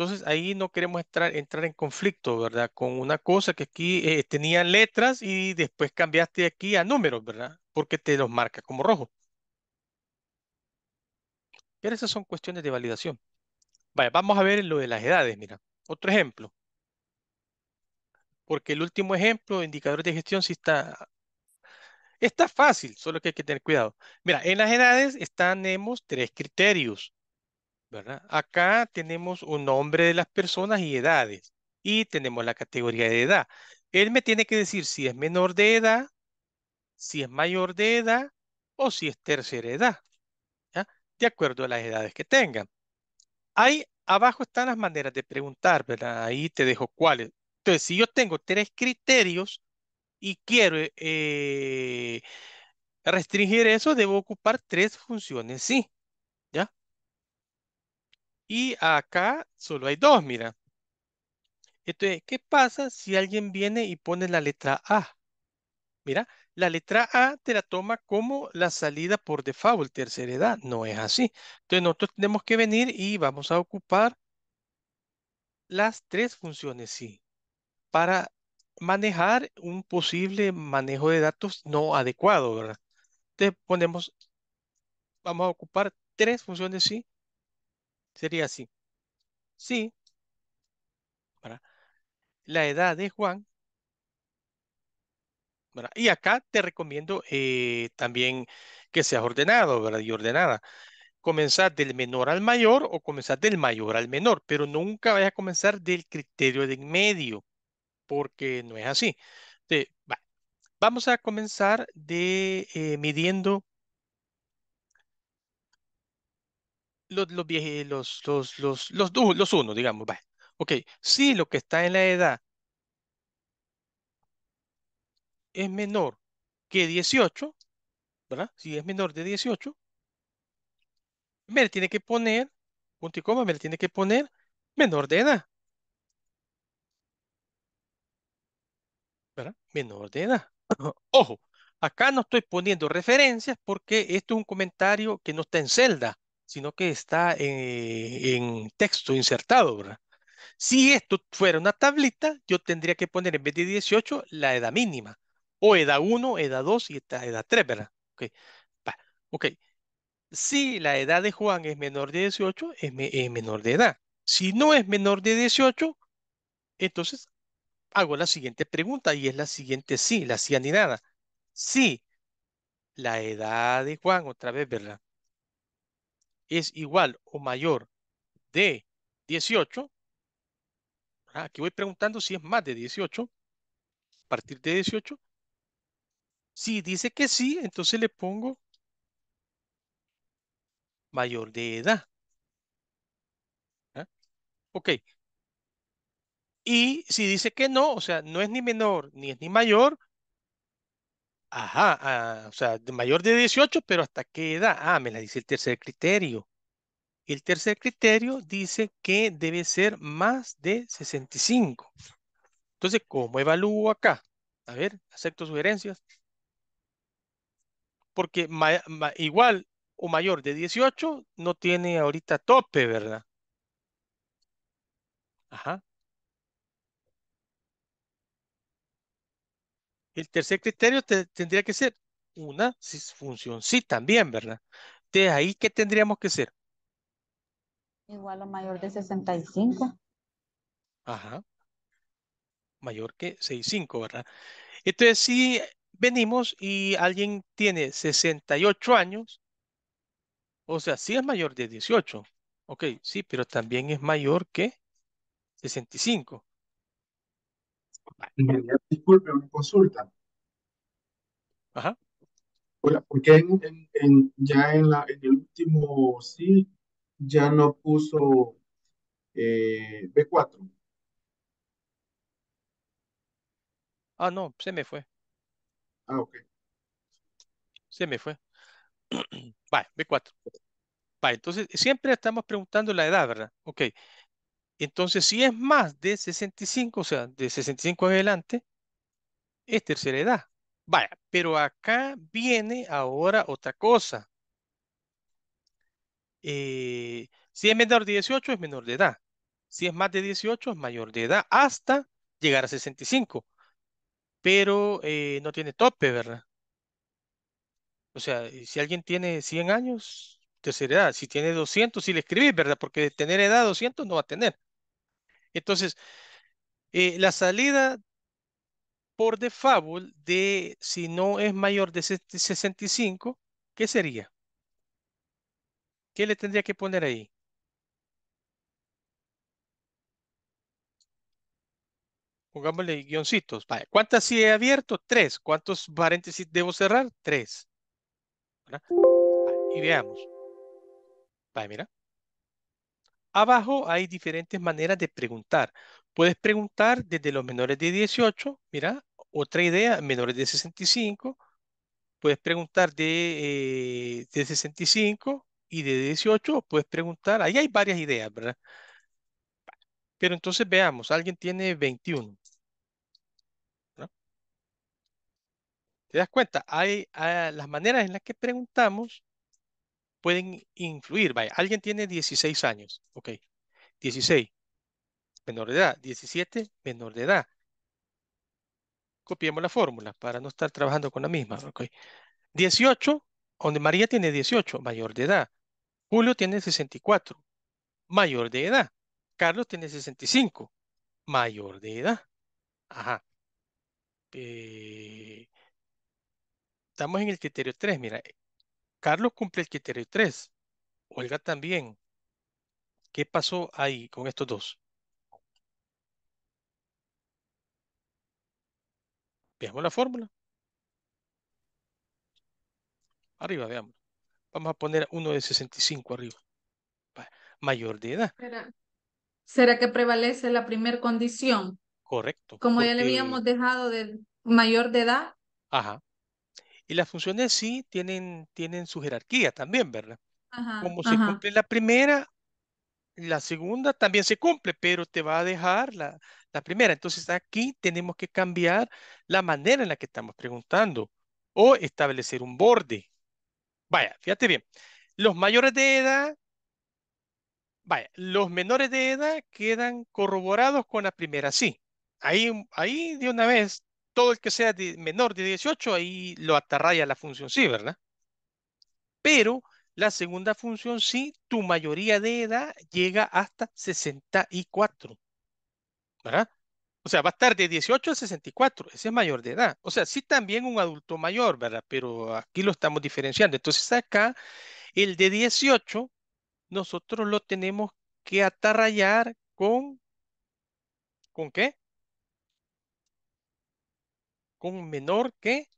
Entonces ahí no queremos entrar, entrar en conflicto, ¿verdad? Con una cosa que aquí eh, tenían letras y después cambiaste aquí a números, ¿verdad? Porque te los marca como rojo. Pero esas son cuestiones de validación. Vale, vamos a ver lo de las edades, mira. Otro ejemplo. Porque el último ejemplo, indicadores de gestión, sí está, está fácil, solo que hay que tener cuidado. Mira, en las edades están, tenemos tres criterios. Acá tenemos un nombre de las personas y edades y tenemos la categoría de edad. Él me tiene que decir si es menor de edad, si es mayor de edad o si es tercera edad, de acuerdo a las edades que tengan. Ahí abajo están las maneras de preguntar, ¿verdad? Ahí te dejo cuáles. Entonces, si yo tengo tres criterios y quiero eh, restringir eso, debo ocupar tres funciones, sí. Y acá solo hay dos, mira. Entonces, ¿qué pasa si alguien viene y pone la letra A? Mira, la letra A te la toma como la salida por default, tercera edad. No es así. Entonces, nosotros tenemos que venir y vamos a ocupar las tres funciones sí para manejar un posible manejo de datos no adecuado, ¿verdad? Entonces ponemos, vamos a ocupar tres funciones sí Sería así. Sí. La edad de Juan. Y acá te recomiendo eh, también que seas ordenado, ¿verdad? Y ordenada. Comenzar del menor al mayor o comenzar del mayor al menor, pero nunca vayas a comenzar del criterio de en medio, porque no es así. Vamos a comenzar de eh, midiendo los, los los, los, digamos, Ok, si lo que está en la edad es menor que 18, ¿verdad? Si es menor de 18, me tiene que poner, punto y coma, me tiene que poner menor de edad. ¿Verdad? Menor de edad. Ojo, acá no estoy poniendo referencias porque esto es un comentario que no está en celda sino que está eh, en, texto insertado, ¿verdad? Si esto fuera una tablita, yo tendría que poner en vez de 18 la edad mínima, o edad 1, edad 2 y edad 3, ¿verdad? Ok. Si la edad de Juan es menor de 18, es, menor de edad. Si no es menor de 18, entonces hago la siguiente pregunta y es la siguiente sí, la nada. Si la edad de Juan, otra vez, ¿verdad? es igual o mayor de 18, aquí voy preguntando si es más de 18, a partir de 18, si dice que sí, entonces le pongo mayor de edad. Ok. Y si dice que no, o sea, no es ni menor ni es ni mayor, Ajá, ah, o sea, mayor de 18, pero ¿hasta qué edad? Ah, me la dice el tercer criterio. El tercer criterio dice que debe ser más de 65. Entonces, ¿cómo evalúo acá? A ver, acepto sugerencias. Porque igual o mayor de 18 no tiene ahorita tope, ¿verdad? Ajá. El tercer criterio tendría que ser una función sí también, ¿verdad? De ahí, ¿qué tendríamos que ser? Igual o mayor de 65. Ajá. Mayor que 65, ¿verdad? Entonces, si venimos y alguien tiene 68 años, o sea, sí es mayor de 18. Ok, sí, pero también es mayor que 65. Disculpe, una consulta. Ajá. Hola, porque en, ya en, la, el último sí ya no puso eh, B4. Ah, no, se me fue. Ah, ok. Se me fue. Vale, B4. Vale, entonces siempre estamos preguntando la edad, ¿verdad? Ok, entonces, si es más de 65, o sea, de 65 adelante, es tercera edad. Vaya, pero acá viene ahora otra cosa. Eh, si es menor de 18, es menor de edad. Si es más de 18, es mayor de edad, hasta llegar a 65. Pero eh, no tiene tope, ¿verdad? O sea, si alguien tiene 100 años, tercera edad. Si tiene 200, si le escribís, ¿verdad? Porque de tener edad 200 no va a tener. Entonces, eh, la salida por default de si no es mayor de 65, ¿qué sería? ¿Qué le tendría que poner ahí? Pongámosle guioncitos. ¿Cuántas sí he abierto? Tres. ¿Cuántos paréntesis debo cerrar? Tres. Y veamos. Vale, mira. Abajo hay diferentes maneras de preguntar. Puedes preguntar desde los menores de 18, mira, otra idea, menores de 65. Puedes preguntar de, eh, de 65 y de 18, puedes preguntar. Ahí hay varias ideas, ¿verdad? Pero entonces veamos, alguien tiene 21. ¿Te das cuenta? hay ah, las maneras en las que preguntamos pueden influir. Vaya, alguien tiene 16 años, ok, 16, menor de edad, 17, menor de edad. Copiemos la fórmula para no estar trabajando con la misma, ok. 18, donde María tiene 18, mayor de edad. Julio tiene 64, mayor de edad. Carlos tiene 65, mayor de edad. Ajá. Eh, estamos en el criterio 3, mira, Carlos cumple el criterio 3. Olga también. ¿Qué pasó ahí con estos dos? Veamos la fórmula. Arriba, veamos. Vamos a poner uno de 65 arriba. Mayor de edad. ¿Será, que prevalece la primera condición? Correcto. Como ya le habíamos dejado de mayor de edad. Ajá. Y las funciones sí tienen, tienen su jerarquía también, ¿verdad? Como se cumple la primera, la segunda también se cumple, pero te va a dejar la, la, primera. Entonces aquí tenemos que cambiar la manera en la que estamos preguntando o establecer un borde. Vaya, fíjate bien. Los mayores de edad, vaya, los menores de edad quedan corroborados con la primera, sí. Ahí, ahí de una vez todo el que sea menor de 18, ahí lo atarraya la función sí, ¿verdad? Pero la segunda función sí, tu mayoría de edad llega hasta 64, ¿verdad? O sea, va a estar de 18 a 64, ese es mayor de edad. O sea, sí también un adulto mayor, ¿verdad? Pero aquí lo estamos diferenciando. Entonces acá, el de 18, nosotros lo tenemos que atarrayar con, ¿con qué? con menor que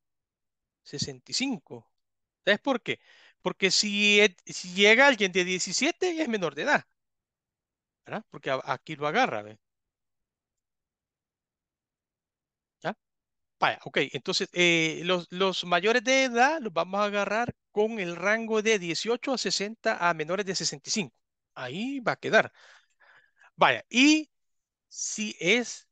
65. ¿Sabes por qué? Porque si, e, llega alguien de 17 es menor de edad. ¿verdad? Porque aquí lo agarra. ¿ves? Vaya, ok. Entonces, eh, los, los mayores de edad los vamos a agarrar con el rango de 18 a 60 a menores de 65. Ahí va a quedar. Vaya, y si es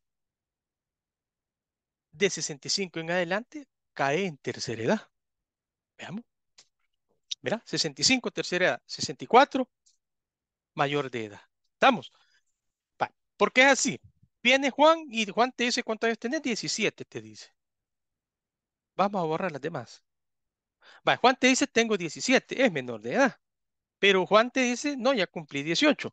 de 65 en adelante cae en tercera edad. Veamos. Mira, 65, tercera edad, 64, mayor de edad. ¿Estamos? Porque es así. Viene Juan y Juan te dice cuántos años tenés, 17 te dice. Vamos a borrar las demás. Juan te dice tengo 17, es menor de edad. Pero Juan te dice, no, ya cumplí 18.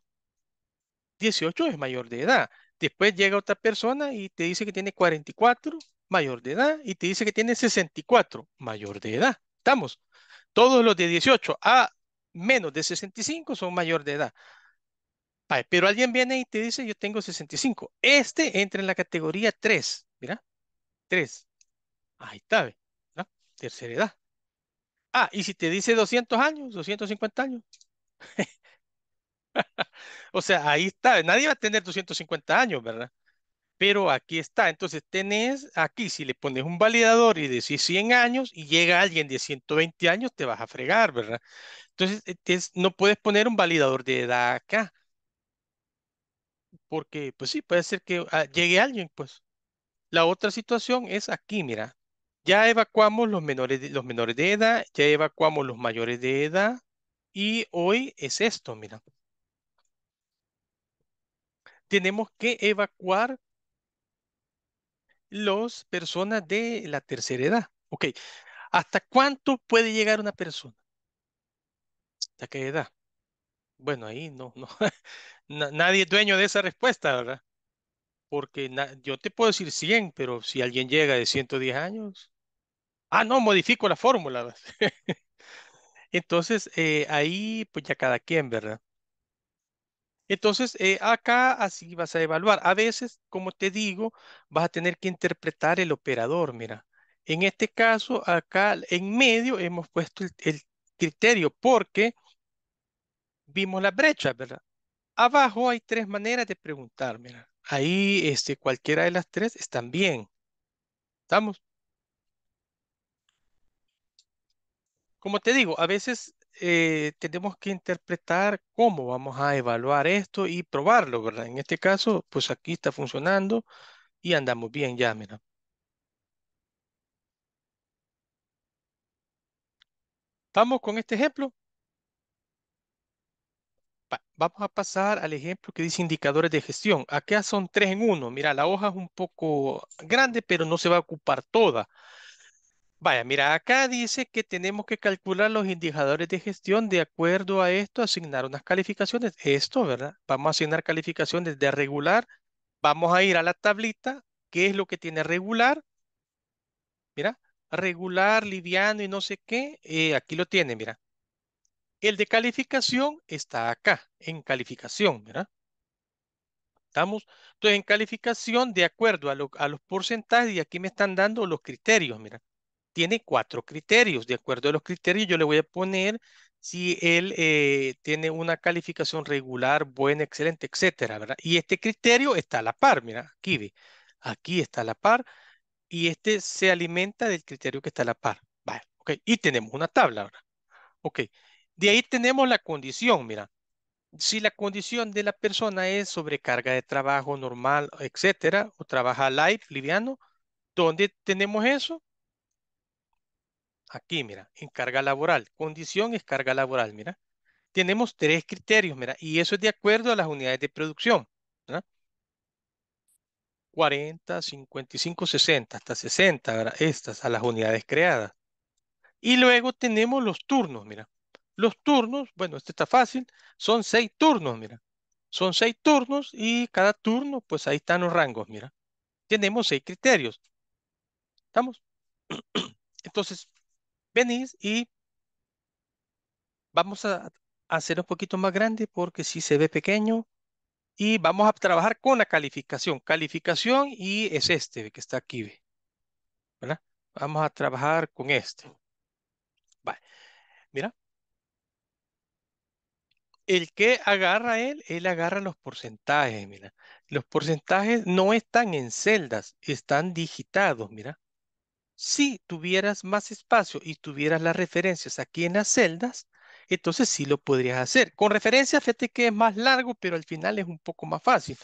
18 es mayor de edad. Después llega otra persona y te dice que tiene 44 mayor de edad, y te dice que tiene 64, mayor de edad. ¿Estamos? Todos los de 18 a menos de 65 son mayor de edad. pero alguien viene y te dice, yo tengo 65. Este entra en la categoría 3, mira, 3. Ahí está, ¿verdad? Tercera edad. Ah, y si te dice 200 años, 250 años. o sea, ahí está, nadie va a tener 250 años, ¿verdad? pero aquí está. Entonces tenés, aquí si le pones un validador y decís 100 años y llega alguien de 120 años, te vas a fregar, ¿verdad? Entonces eh, no puedes poner un validador de edad acá. Porque, pues sí, puede ser que ah, llegue alguien, pues. La otra situación es aquí, mira. Ya evacuamos los menores de edad, ya evacuamos los mayores de edad y hoy es esto, mira. Tenemos que evacuar los personas de la tercera edad. Ok, ¿hasta cuánto puede llegar una persona? ¿Hasta qué edad? Bueno, ahí no, no. Nadie es dueño de esa respuesta, ¿verdad? Porque yo te puedo decir 100, pero si alguien llega de 110 años, ah, no, modifico la fórmula. Entonces, eh, ahí pues ya cada quien, ¿verdad? Entonces, eh, acá así vas a evaluar. A veces, como te digo, vas a tener que interpretar el operador, mira. En este caso, acá en medio hemos puesto el, criterio porque vimos la brecha, ¿verdad? Abajo hay tres maneras de preguntar, mira. Ahí este, cualquiera de las tres están bien. ¿Estamos? Como te digo, a veces eh, tenemos que interpretar cómo vamos a evaluar esto y probarlo, ¿verdad? En este caso, pues aquí está funcionando y andamos bien ya, mira. Vamos con este ejemplo. Vamos a pasar al ejemplo que dice indicadores de gestión. Acá son tres en uno. Mira, la hoja es un poco grande, pero no se va a ocupar toda. Vaya, mira, acá dice que tenemos que calcular los indicadores de gestión. De acuerdo a esto, asignar unas calificaciones. Esto, ¿verdad? Vamos a asignar calificaciones de regular. Vamos a ir a la tablita. ¿Qué es lo que tiene regular? Mira, regular, liviano y no sé qué. Eh, aquí lo tiene, mira. El de calificación está acá, en calificación, ¿verdad? ¿Estamos? Entonces, en calificación, de acuerdo a los porcentajes, y aquí me están dando los criterios, mira tiene cuatro criterios. De acuerdo a los criterios, yo le voy a poner si él eh, tiene una calificación regular, buena, excelente, etcétera, ¿verdad? Y este criterio está a la par, mira, aquí ve, aquí está a la par, y este se alimenta del criterio que está a la par. Vale, y tenemos una tabla, ahora Ok, de ahí tenemos la condición, mira, si la condición de la persona es sobrecarga de trabajo normal, etcétera, o trabaja light, liviano, ¿dónde tenemos eso? Aquí, mira, en carga laboral. Condición es carga laboral, mira. Tenemos tres criterios, mira, y eso es de acuerdo a las unidades de producción. ¿verdad? 40, 55, 60, hasta 60, estas a las unidades creadas. Y luego tenemos los turnos, mira. Los turnos, bueno, este está fácil, son seis turnos, mira. Son seis turnos y cada turno, pues ahí están los rangos, mira. Tenemos seis criterios. ¿Estamos? Entonces, venís y vamos a hacer un poquito más grande porque si se ve pequeño y vamos a trabajar con la calificación. Calificación y es este que está aquí. ¿verdad? Vamos a trabajar con este. Vale. Mira. El que agarra él, él agarra los porcentajes, mira. Los porcentajes no están en celdas, están digitados, mira. Si tuvieras más espacio y tuvieras las referencias aquí en las celdas, entonces sí lo podrías hacer. Con referencias, fíjate que es más largo, pero al final es un poco más fácil.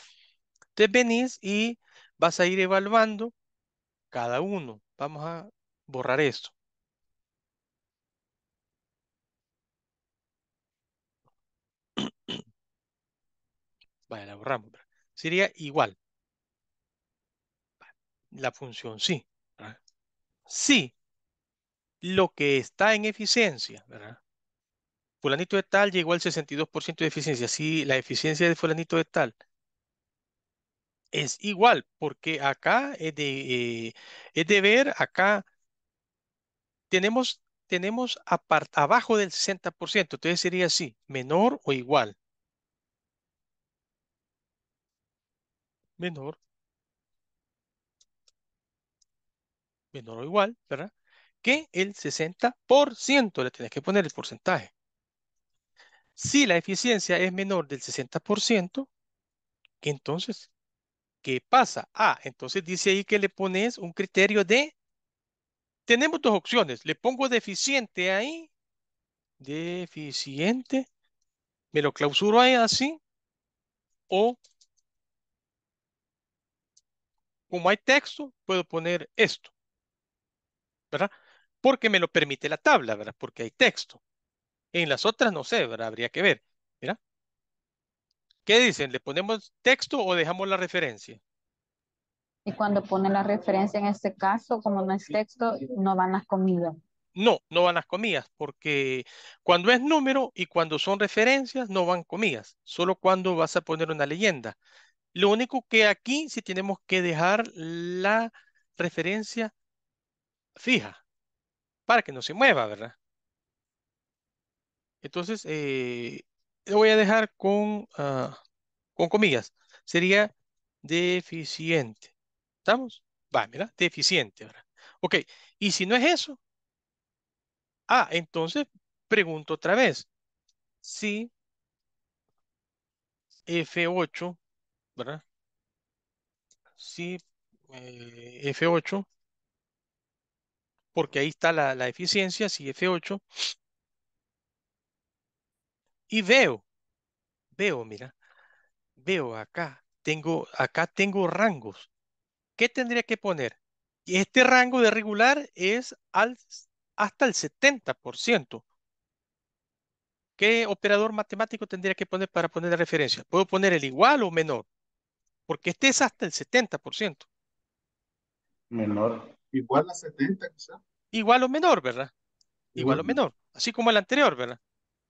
Entonces venís y vas a ir evaluando cada uno. Vamos a borrar esto. Vaya, la borramos. Sería igual. La función sí. Sí, lo que está en eficiencia, ¿verdad? Fulanito de tal llegó al 62% de eficiencia. Si la eficiencia de fulanito de tal es igual, porque acá es de, eh, ver, acá tenemos, tenemos abajo del 60%, entonces sería así, menor o igual. Menor menor o igual, ¿verdad? Que el 60%, le tenés que poner el porcentaje. Si la eficiencia es menor del 60%, entonces? ¿Qué pasa? Ah, entonces dice ahí que le pones un criterio de... Tenemos dos opciones. Le pongo deficiente ahí. Deficiente. Me lo clausuro ahí así. O como hay texto, puedo poner esto. ¿verdad? Porque me lo permite la tabla, ¿verdad? Porque hay texto. En las otras no sé, ¿verdad? Habría que ver. ¿Verdad? ¿Qué dicen? ¿Le ponemos texto o dejamos la referencia? Y cuando pone la referencia en este caso, como no es texto, no van las comidas. No, no van las comillas, porque cuando es número y cuando son referencias, no van comillas, solo cuando vas a poner una leyenda. Lo único que aquí si tenemos que dejar la referencia fija para que no se mueva, ¿verdad? Entonces, eh, lo voy a dejar con, ah, con comillas. Sería deficiente. ¿Estamos? Va, mira, deficiente, ¿verdad? Ok, y si no es eso, ah, entonces pregunto otra vez. Si F8, ¿verdad? Si eh, F8 porque ahí está la, eficiencia, si F8. Y veo, veo, mira, veo acá, tengo, acá tengo rangos. ¿Qué tendría que poner? Este rango de regular es al, hasta el 70%. ¿Qué operador matemático tendría que poner para poner la referencia? ¿Puedo poner el igual o menor? Porque este es hasta el 70%. Menor. Igual a 70 quizás. Igual o menor, ¿verdad? Igual, o menor, así como el anterior, ¿verdad?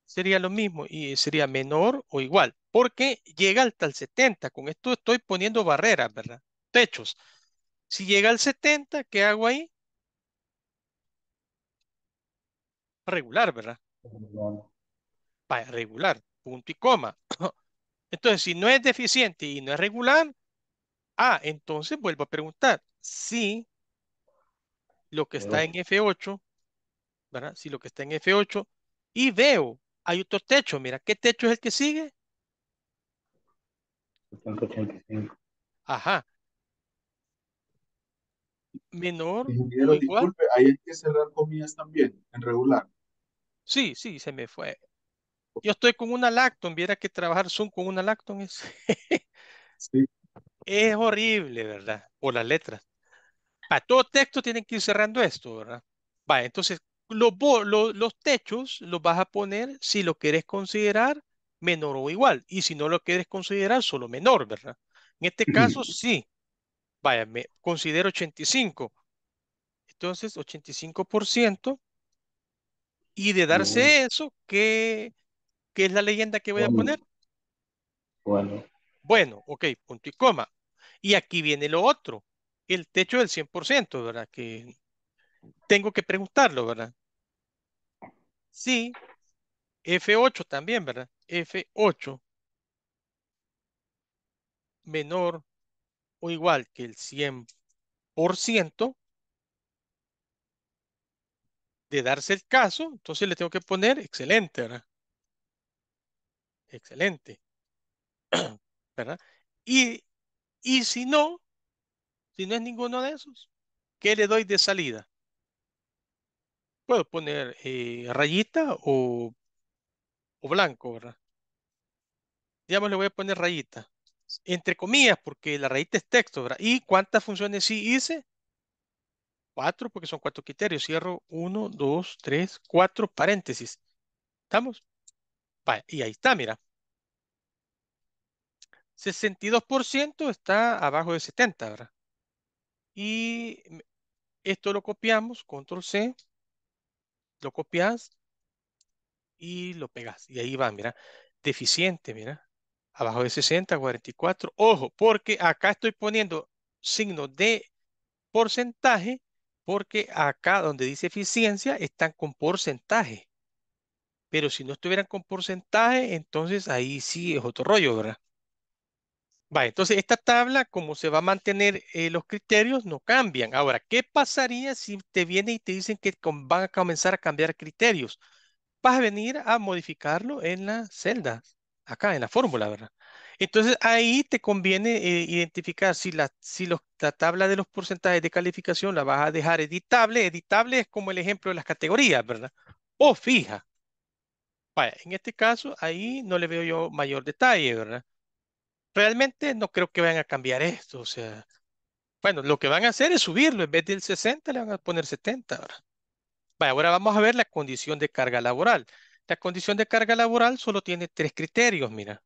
Sería lo mismo y sería menor o igual, porque llega hasta el 70. Con esto estoy poniendo barreras, ¿verdad? Techos. Si llega al 70, ¿qué hago ahí? Regular, ¿verdad? Regular. regular, punto y coma. Entonces, si no es deficiente y no es regular, ah, entonces vuelvo a preguntar si lo que está oh. en F8, ¿verdad? Si sí, lo que está en F8 y veo, hay otro techo, mira, ¿qué techo es el que sigue? 885. Ajá. Menor. hay que cerrar comillas también, en regular. Sí, sí, se me fue. Yo estoy con una Lacton, viera que trabajar Zoom con una Lacton es. sí. Es horrible, ¿verdad? O las letras. Para todo texto tienen que ir cerrando esto, ¿verdad? Vale, entonces los, techos los vas a poner si lo quieres considerar menor o igual. Y si no lo quieres considerar, solo menor, ¿verdad? En este caso, sí. Vaya, me considero 85. Entonces, 85%. Y de darse eso, ¿qué, es la leyenda que voy a poner? Bueno. Bueno, ok, punto y coma. Y aquí viene lo otro el techo del 100%, ¿verdad? Que tengo que preguntarlo, ¿verdad? Sí, F8 también, ¿verdad? F8 menor o igual que el 100% de darse el caso, entonces le tengo que poner excelente, ¿verdad? Excelente, ¿verdad? Y, y si no, si no es ninguno de esos, ¿qué le doy de salida? Puedo poner eh, rayita o, o blanco, ¿verdad? Digamos, le voy a poner rayita. Entre comillas, porque la rayita es texto, ¿verdad? ¿Y cuántas funciones sí hice? Cuatro, porque son cuatro criterios. Cierro uno, dos, tres, cuatro paréntesis. ¿Estamos? y ahí está, mira. 62% está abajo de 70, ¿verdad? Y esto lo copiamos, control C, lo copias y lo pegas. Y ahí va, mira, deficiente, mira, abajo de 60, 44. Ojo, porque acá estoy poniendo signo de porcentaje, porque acá donde dice eficiencia están con porcentaje. Pero si no estuvieran con porcentaje, entonces ahí sí es otro rollo, ¿verdad? entonces esta tabla, como se va a mantener eh, los criterios, no cambian. Ahora, ¿qué pasaría si te vienen y te dicen que van a comenzar a cambiar criterios? Vas a venir a modificarlo en la celda, acá en la fórmula, ¿verdad? Entonces ahí te conviene eh, identificar si, la, si la tabla de los porcentajes de calificación la vas a dejar editable. Editable es como el ejemplo de las categorías, ¿verdad? O fija. en este caso ahí no le veo yo mayor detalle, ¿verdad? realmente no creo que vayan a cambiar esto. O sea, bueno, lo que van a hacer es subirlo. En vez del 60 le van a poner 70 ahora. ahora vamos a ver la condición de carga laboral. La condición de carga laboral solo tiene tres criterios, mira.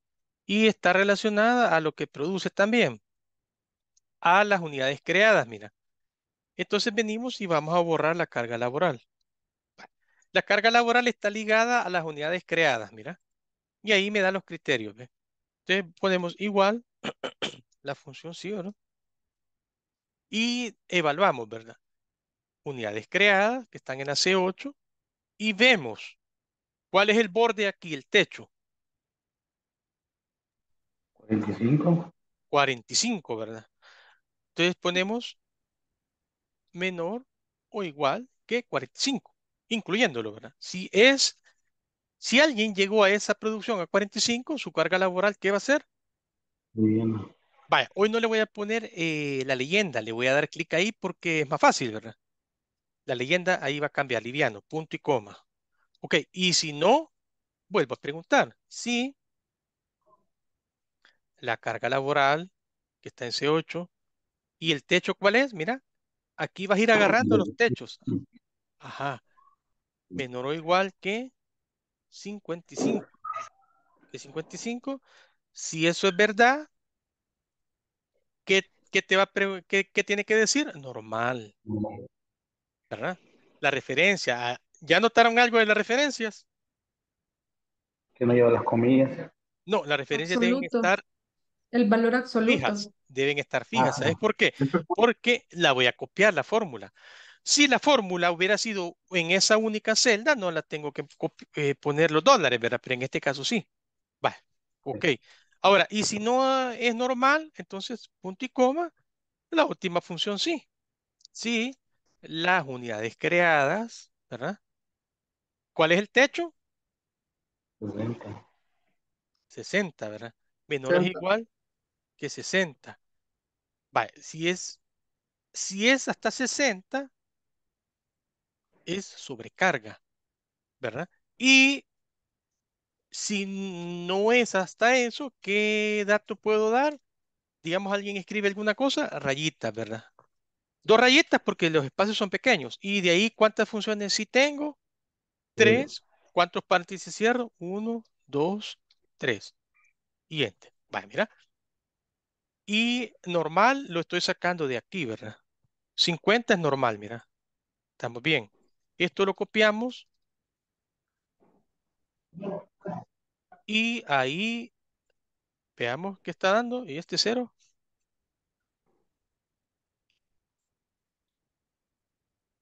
Y está relacionada a lo que produce también. A las unidades creadas, mira. Entonces venimos y vamos a borrar la carga laboral. La carga laboral está ligada a las unidades creadas, mira. Y ahí me da los criterios, ¿ves? Entonces ponemos igual la función sí o no. Y evaluamos, ¿verdad? Unidades creadas que están en la C8 y vemos cuál es el borde aquí, el techo. 45. 45, ¿verdad? Entonces ponemos menor o igual que 45, incluyéndolo, ¿verdad? Si es si alguien llegó a esa producción a 45, su carga laboral, ¿qué va a ser? Bien. Vaya, hoy no le voy a poner eh, la leyenda, le voy a dar clic ahí porque es más fácil, ¿verdad? La leyenda ahí va a cambiar, liviano, punto y coma. Ok, y si no, vuelvo a preguntar. Si la carga laboral, que está en C8, y el techo, ¿cuál es? Mira, aquí vas a ir agarrando los techos. Ajá. Menor o igual que 55. De 55, si eso es verdad, ¿qué, te va tiene que decir? Normal. ¿Verdad? La referencia. Ah, ¿Ya notaron algo de las referencias? Que no lleva las comillas. No, las referencias deben estar. El valor absoluto. Fijas, deben estar fijas. Ah. ¿Sabes por qué? Porque la voy a copiar la fórmula. Si la fórmula hubiera sido en esa única celda, no la tengo que eh, poner los dólares, ¿verdad? Pero en este caso sí. Vale, ok. Ahora, y si no ah, es normal, entonces punto y coma, la última función sí. Sí, las unidades creadas, ¿verdad? ¿Cuál es el techo? 60. 60, ¿verdad? Menor es igual que 60. Vale, si es, si es hasta 60, es sobrecarga, ¿verdad? Y si no es hasta eso, ¿qué dato puedo dar? Digamos, alguien escribe alguna cosa, rayitas, ¿verdad? Dos rayitas porque los espacios son pequeños. Y de ahí, ¿cuántas funciones sí tengo? Tres. ¿Cuántos paréntesis cierro? Uno, dos, tres. Y enter. Vale, mira. Y normal lo estoy sacando de aquí, ¿verdad? 50 es normal, mira. Estamos bien. Esto lo copiamos. Y ahí veamos qué está dando. Y este cero.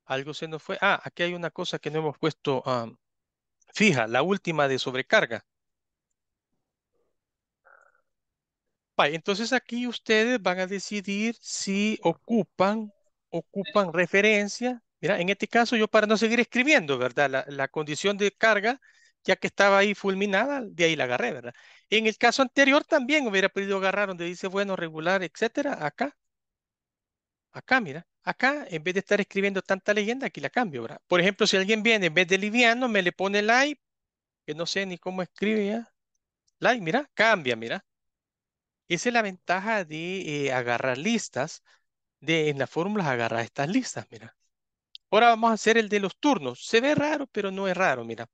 Algo se nos fue. Ah, aquí hay una cosa que no hemos puesto um, fija, la última de sobrecarga. entonces aquí ustedes van a decidir si ocupan, ocupan referencia Mira, en este caso yo para no seguir escribiendo, ¿verdad? La, condición de carga, ya que estaba ahí fulminada, de ahí la agarré, ¿verdad? En el caso anterior también hubiera podido agarrar donde dice bueno, regular, etcétera, acá. Acá, mira, acá en vez de estar escribiendo tanta leyenda, aquí la cambio, ¿verdad? Por ejemplo, si alguien viene en vez de liviano, me le pone like, que no sé ni cómo escribe ya. Like, mira, cambia, mira. Esa es la ventaja de eh, agarrar listas, de en las fórmulas agarrar estas listas, mira. Ahora vamos a hacer el de los turnos. Se ve raro, pero no es raro, mira.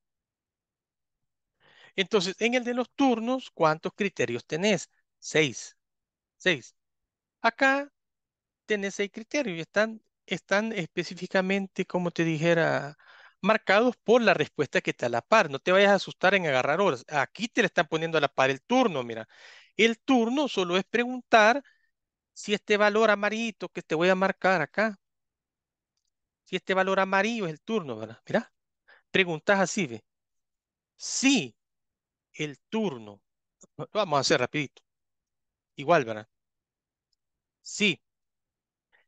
Entonces, en el de los turnos, ¿cuántos criterios tenés? Seis. Seis. Acá tenés seis criterios y están, están específicamente, como te dijera, marcados por la respuesta que está a la par. No te vayas a asustar en agarrar horas. Aquí te le están poniendo a la par el turno, mira. El turno solo es preguntar si este valor amarito que te voy a marcar acá si este valor amarillo es el turno, ¿verdad? Mira, preguntas así, ¿ve? Si el turno, vamos a hacer rapidito, igual, ¿verdad? Si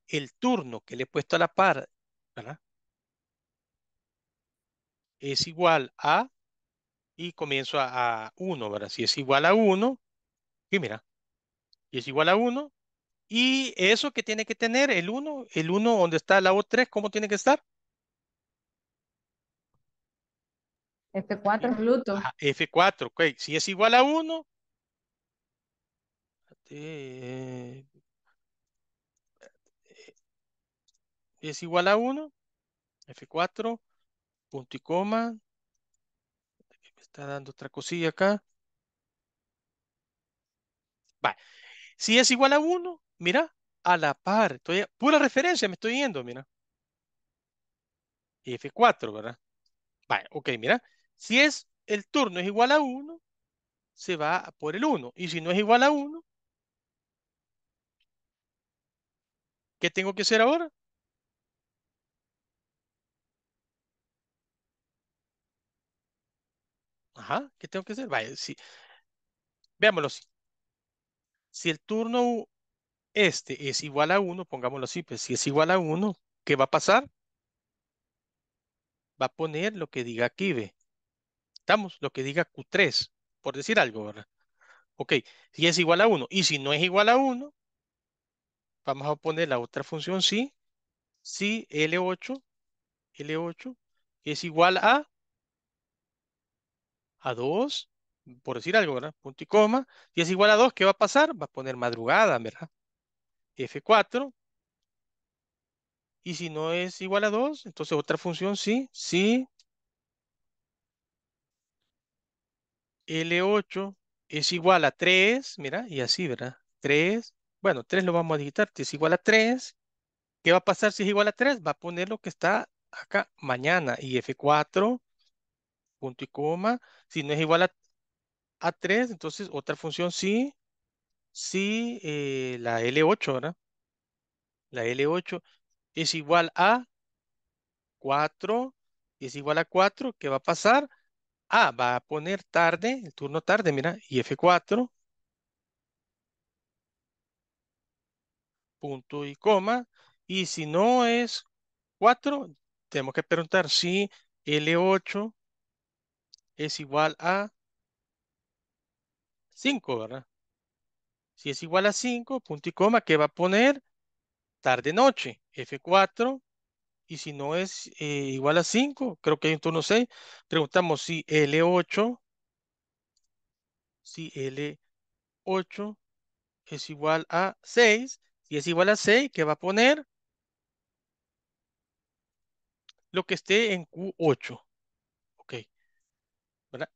el turno que le he puesto a la par, ¿verdad? Es igual a, y comienzo a, a 1, ¿verdad? Si es igual a 1, y mira, si es igual a 1, y eso que tiene que tener el 1, el 1 donde está la O3, ¿cómo tiene que estar? F4 es Pluto. F4, ok. Si es igual a 1. Eh, es igual a 1. F4, punto y coma. Me está dando otra cosilla acá. Vale. Si es igual a 1, mira, a la par. pura referencia me estoy yendo, mira. F4, ¿verdad? Vale, ok, mira. Si es el turno es igual a 1, se va por el 1. Y si no es igual a 1, ¿qué tengo que hacer ahora? Ajá, ¿qué tengo que hacer? Vaya, sí. veámoslo así. Si el turno este es igual a 1, pongámoslo así, pues si es igual a 1, ¿qué va a pasar? Va a poner lo que diga aquí, ve. Estamos, lo que diga Q3, por decir algo, ¿verdad? Ok, si es igual a 1, y si no es igual a 1, vamos a poner la otra función sí. si L8, L8 es igual a, a 2, por decir algo, ¿verdad? Punto y coma, si es igual a 2, ¿qué va a pasar? Va a poner madrugada, ¿verdad? F4. Y si no es igual a 2, entonces otra función sí, sí. L8 es igual a 3, mira, y así, ¿verdad? 3, bueno, 3 lo vamos a digitar, es igual a 3, ¿qué va a pasar si es igual a 3? Va a poner lo que está acá, mañana, y F4, punto y coma, si no es igual a 3, entonces otra función sí, si eh, la L8, ¿verdad? La L8 es igual a 4, es igual a 4, ¿qué va a pasar? Ah, va a poner tarde, el turno tarde, mira, y F4, punto y coma, y si no es 4, tenemos que preguntar si L8 es igual a 5, ¿verdad? Si es igual a 5, punto y coma, ¿qué va a poner? Tarde-noche, F4. Y si no es eh, igual a 5, creo que hay un turno 6, preguntamos si L8, si L8 es igual a 6. Si es igual a 6, ¿qué va a poner? Lo que esté en Q8. Ok.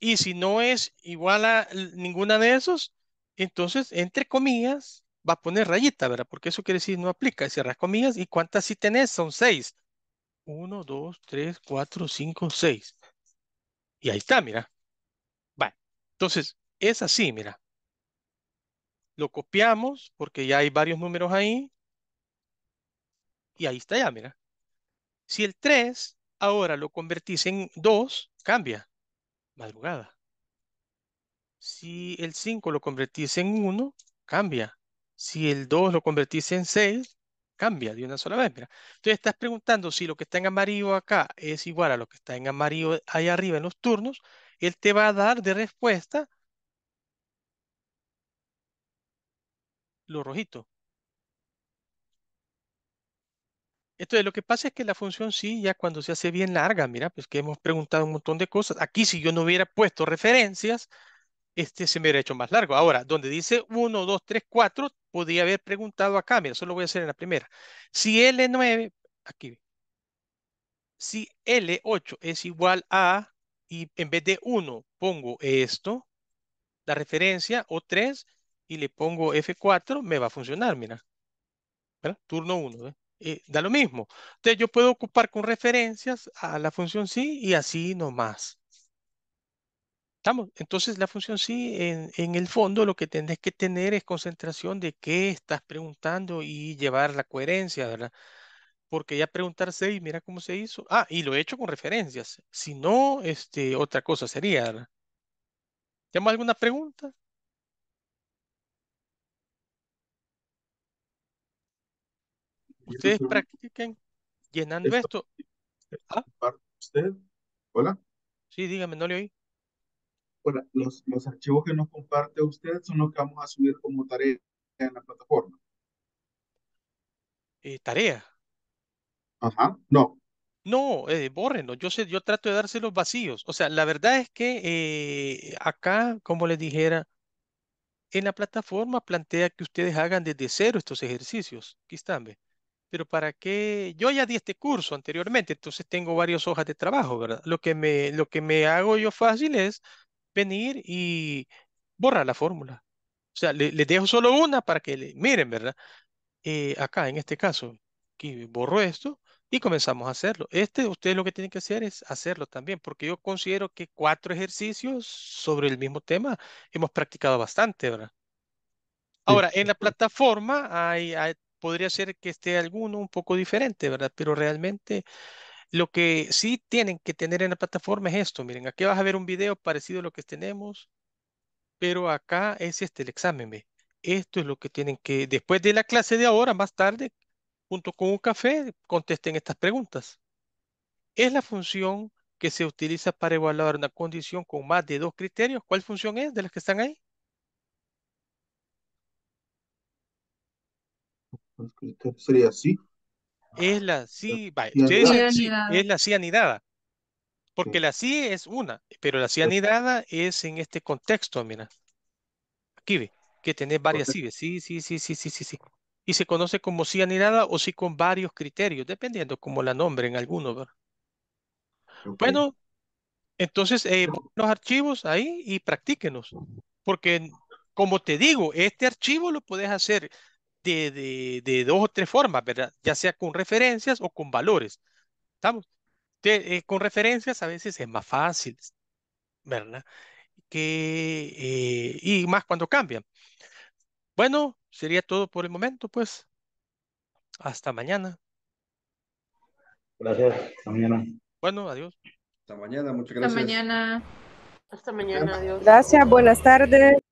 Y si no es igual a ninguna de esos, entonces, entre comillas, va a poner rayita, ¿verdad? Porque eso quiere decir no aplica. Cierras comillas. ¿Y cuántas sí tenés? Son seis. Uno, dos, tres, cuatro, cinco, seis. Y ahí está, mira. Vale. Entonces, es así, mira. Lo copiamos porque ya hay varios números ahí. Y ahí está ya, mira. Si el 3 ahora lo convertís en 2, cambia. Madrugada. Si el 5 lo convertís en 1, cambia. Si el 2 lo convertís en 6, cambia de una sola vez. Entonces estás preguntando si lo que está en amarillo acá es igual a lo que está en amarillo ahí arriba en los turnos. Él te va a dar de respuesta lo rojito. Entonces, lo que pasa es que la función sí, ya cuando se hace bien larga, mira, pues que hemos preguntado un montón de cosas. Aquí, si yo no hubiera puesto referencias, este se me hubiera hecho más largo. Ahora, donde dice 1, 2, 3, 4, podría haber preguntado acá, mira, lo voy a hacer en la primera. Si L9, aquí, si L8 es igual a, y en vez de 1 pongo esto, la referencia, o 3, y le pongo F4, me va a funcionar, mira. Turno 1, eh, da lo mismo. Entonces yo puedo ocupar con referencias a la función sí y así nomás. Entonces la función sí, en, el fondo lo que tenés que tener es concentración de qué estás preguntando y llevar la coherencia, ¿verdad? Porque ya preguntarse y mira cómo se hizo. Ah, y lo he hecho con referencias. Si no, este, otra cosa sería, ¿verdad? ¿Tenemos alguna pregunta? Ustedes practiquen llenando esto. ¿Ah? ¿Usted? ¿Hola? Sí, dígame, no le oí los, los archivos que nos comparte usted son los que vamos a subir como tarea en la plataforma. Eh, ¿Tarea? Ajá, no. No, eh, bórrenlo. Yo sé, yo trato de darse los vacíos. O sea, la verdad es que eh, acá, como les dijera, en la plataforma plantea que ustedes hagan desde cero estos ejercicios. Aquí están, ¿ve? Pero para qué, yo ya di este curso anteriormente, entonces tengo varias hojas de trabajo, ¿verdad? Lo que me, lo que me hago yo fácil es venir y borrar la fórmula. O sea, le dejo solo una para que le, miren, ¿verdad? Eh, acá, en este caso, que borro esto y comenzamos a hacerlo. Este, ustedes lo que tienen que hacer es hacerlo también, porque yo considero que cuatro ejercicios sobre el mismo tema hemos practicado bastante, ¿verdad? Ahora, en la plataforma hay, podría ser que esté alguno un poco diferente, ¿verdad? Pero realmente lo que sí tienen que tener en la plataforma es esto. Miren, aquí vas a ver un video parecido a lo que tenemos, pero acá es este el examen. ¿ve? Esto es lo que tienen que, después de la clase de ahora, más tarde, junto con un café, contesten estas preguntas. Es la función que se utiliza para evaluar una condición con más de dos criterios. ¿Cuál función es de las que están ahí? Sería así. Es la sí, es la Porque la sí es una, pero la sí anidada es en este contexto, mira. Aquí ve, que tenés varias sí, sí, sí, sí, sí, sí, sí, Y se conoce como sí anidada o sí con varios criterios, dependiendo como la nombren algunos, Bueno, entonces, eh, los archivos ahí y practíquenos. Porque, como te digo, este archivo lo puedes hacer de, dos o tres formas, ¿verdad? Ya sea con referencias o con valores. ¿Estamos? Eh, con referencias a veces es más fácil, ¿verdad? Que, eh, y más cuando cambian. Bueno, sería todo por el momento, pues. Hasta mañana. Gracias. Hasta mañana. Bueno, adiós. Hasta mañana, muchas gracias. Hasta mañana. Hasta mañana, adiós. Gracias, buenas tardes.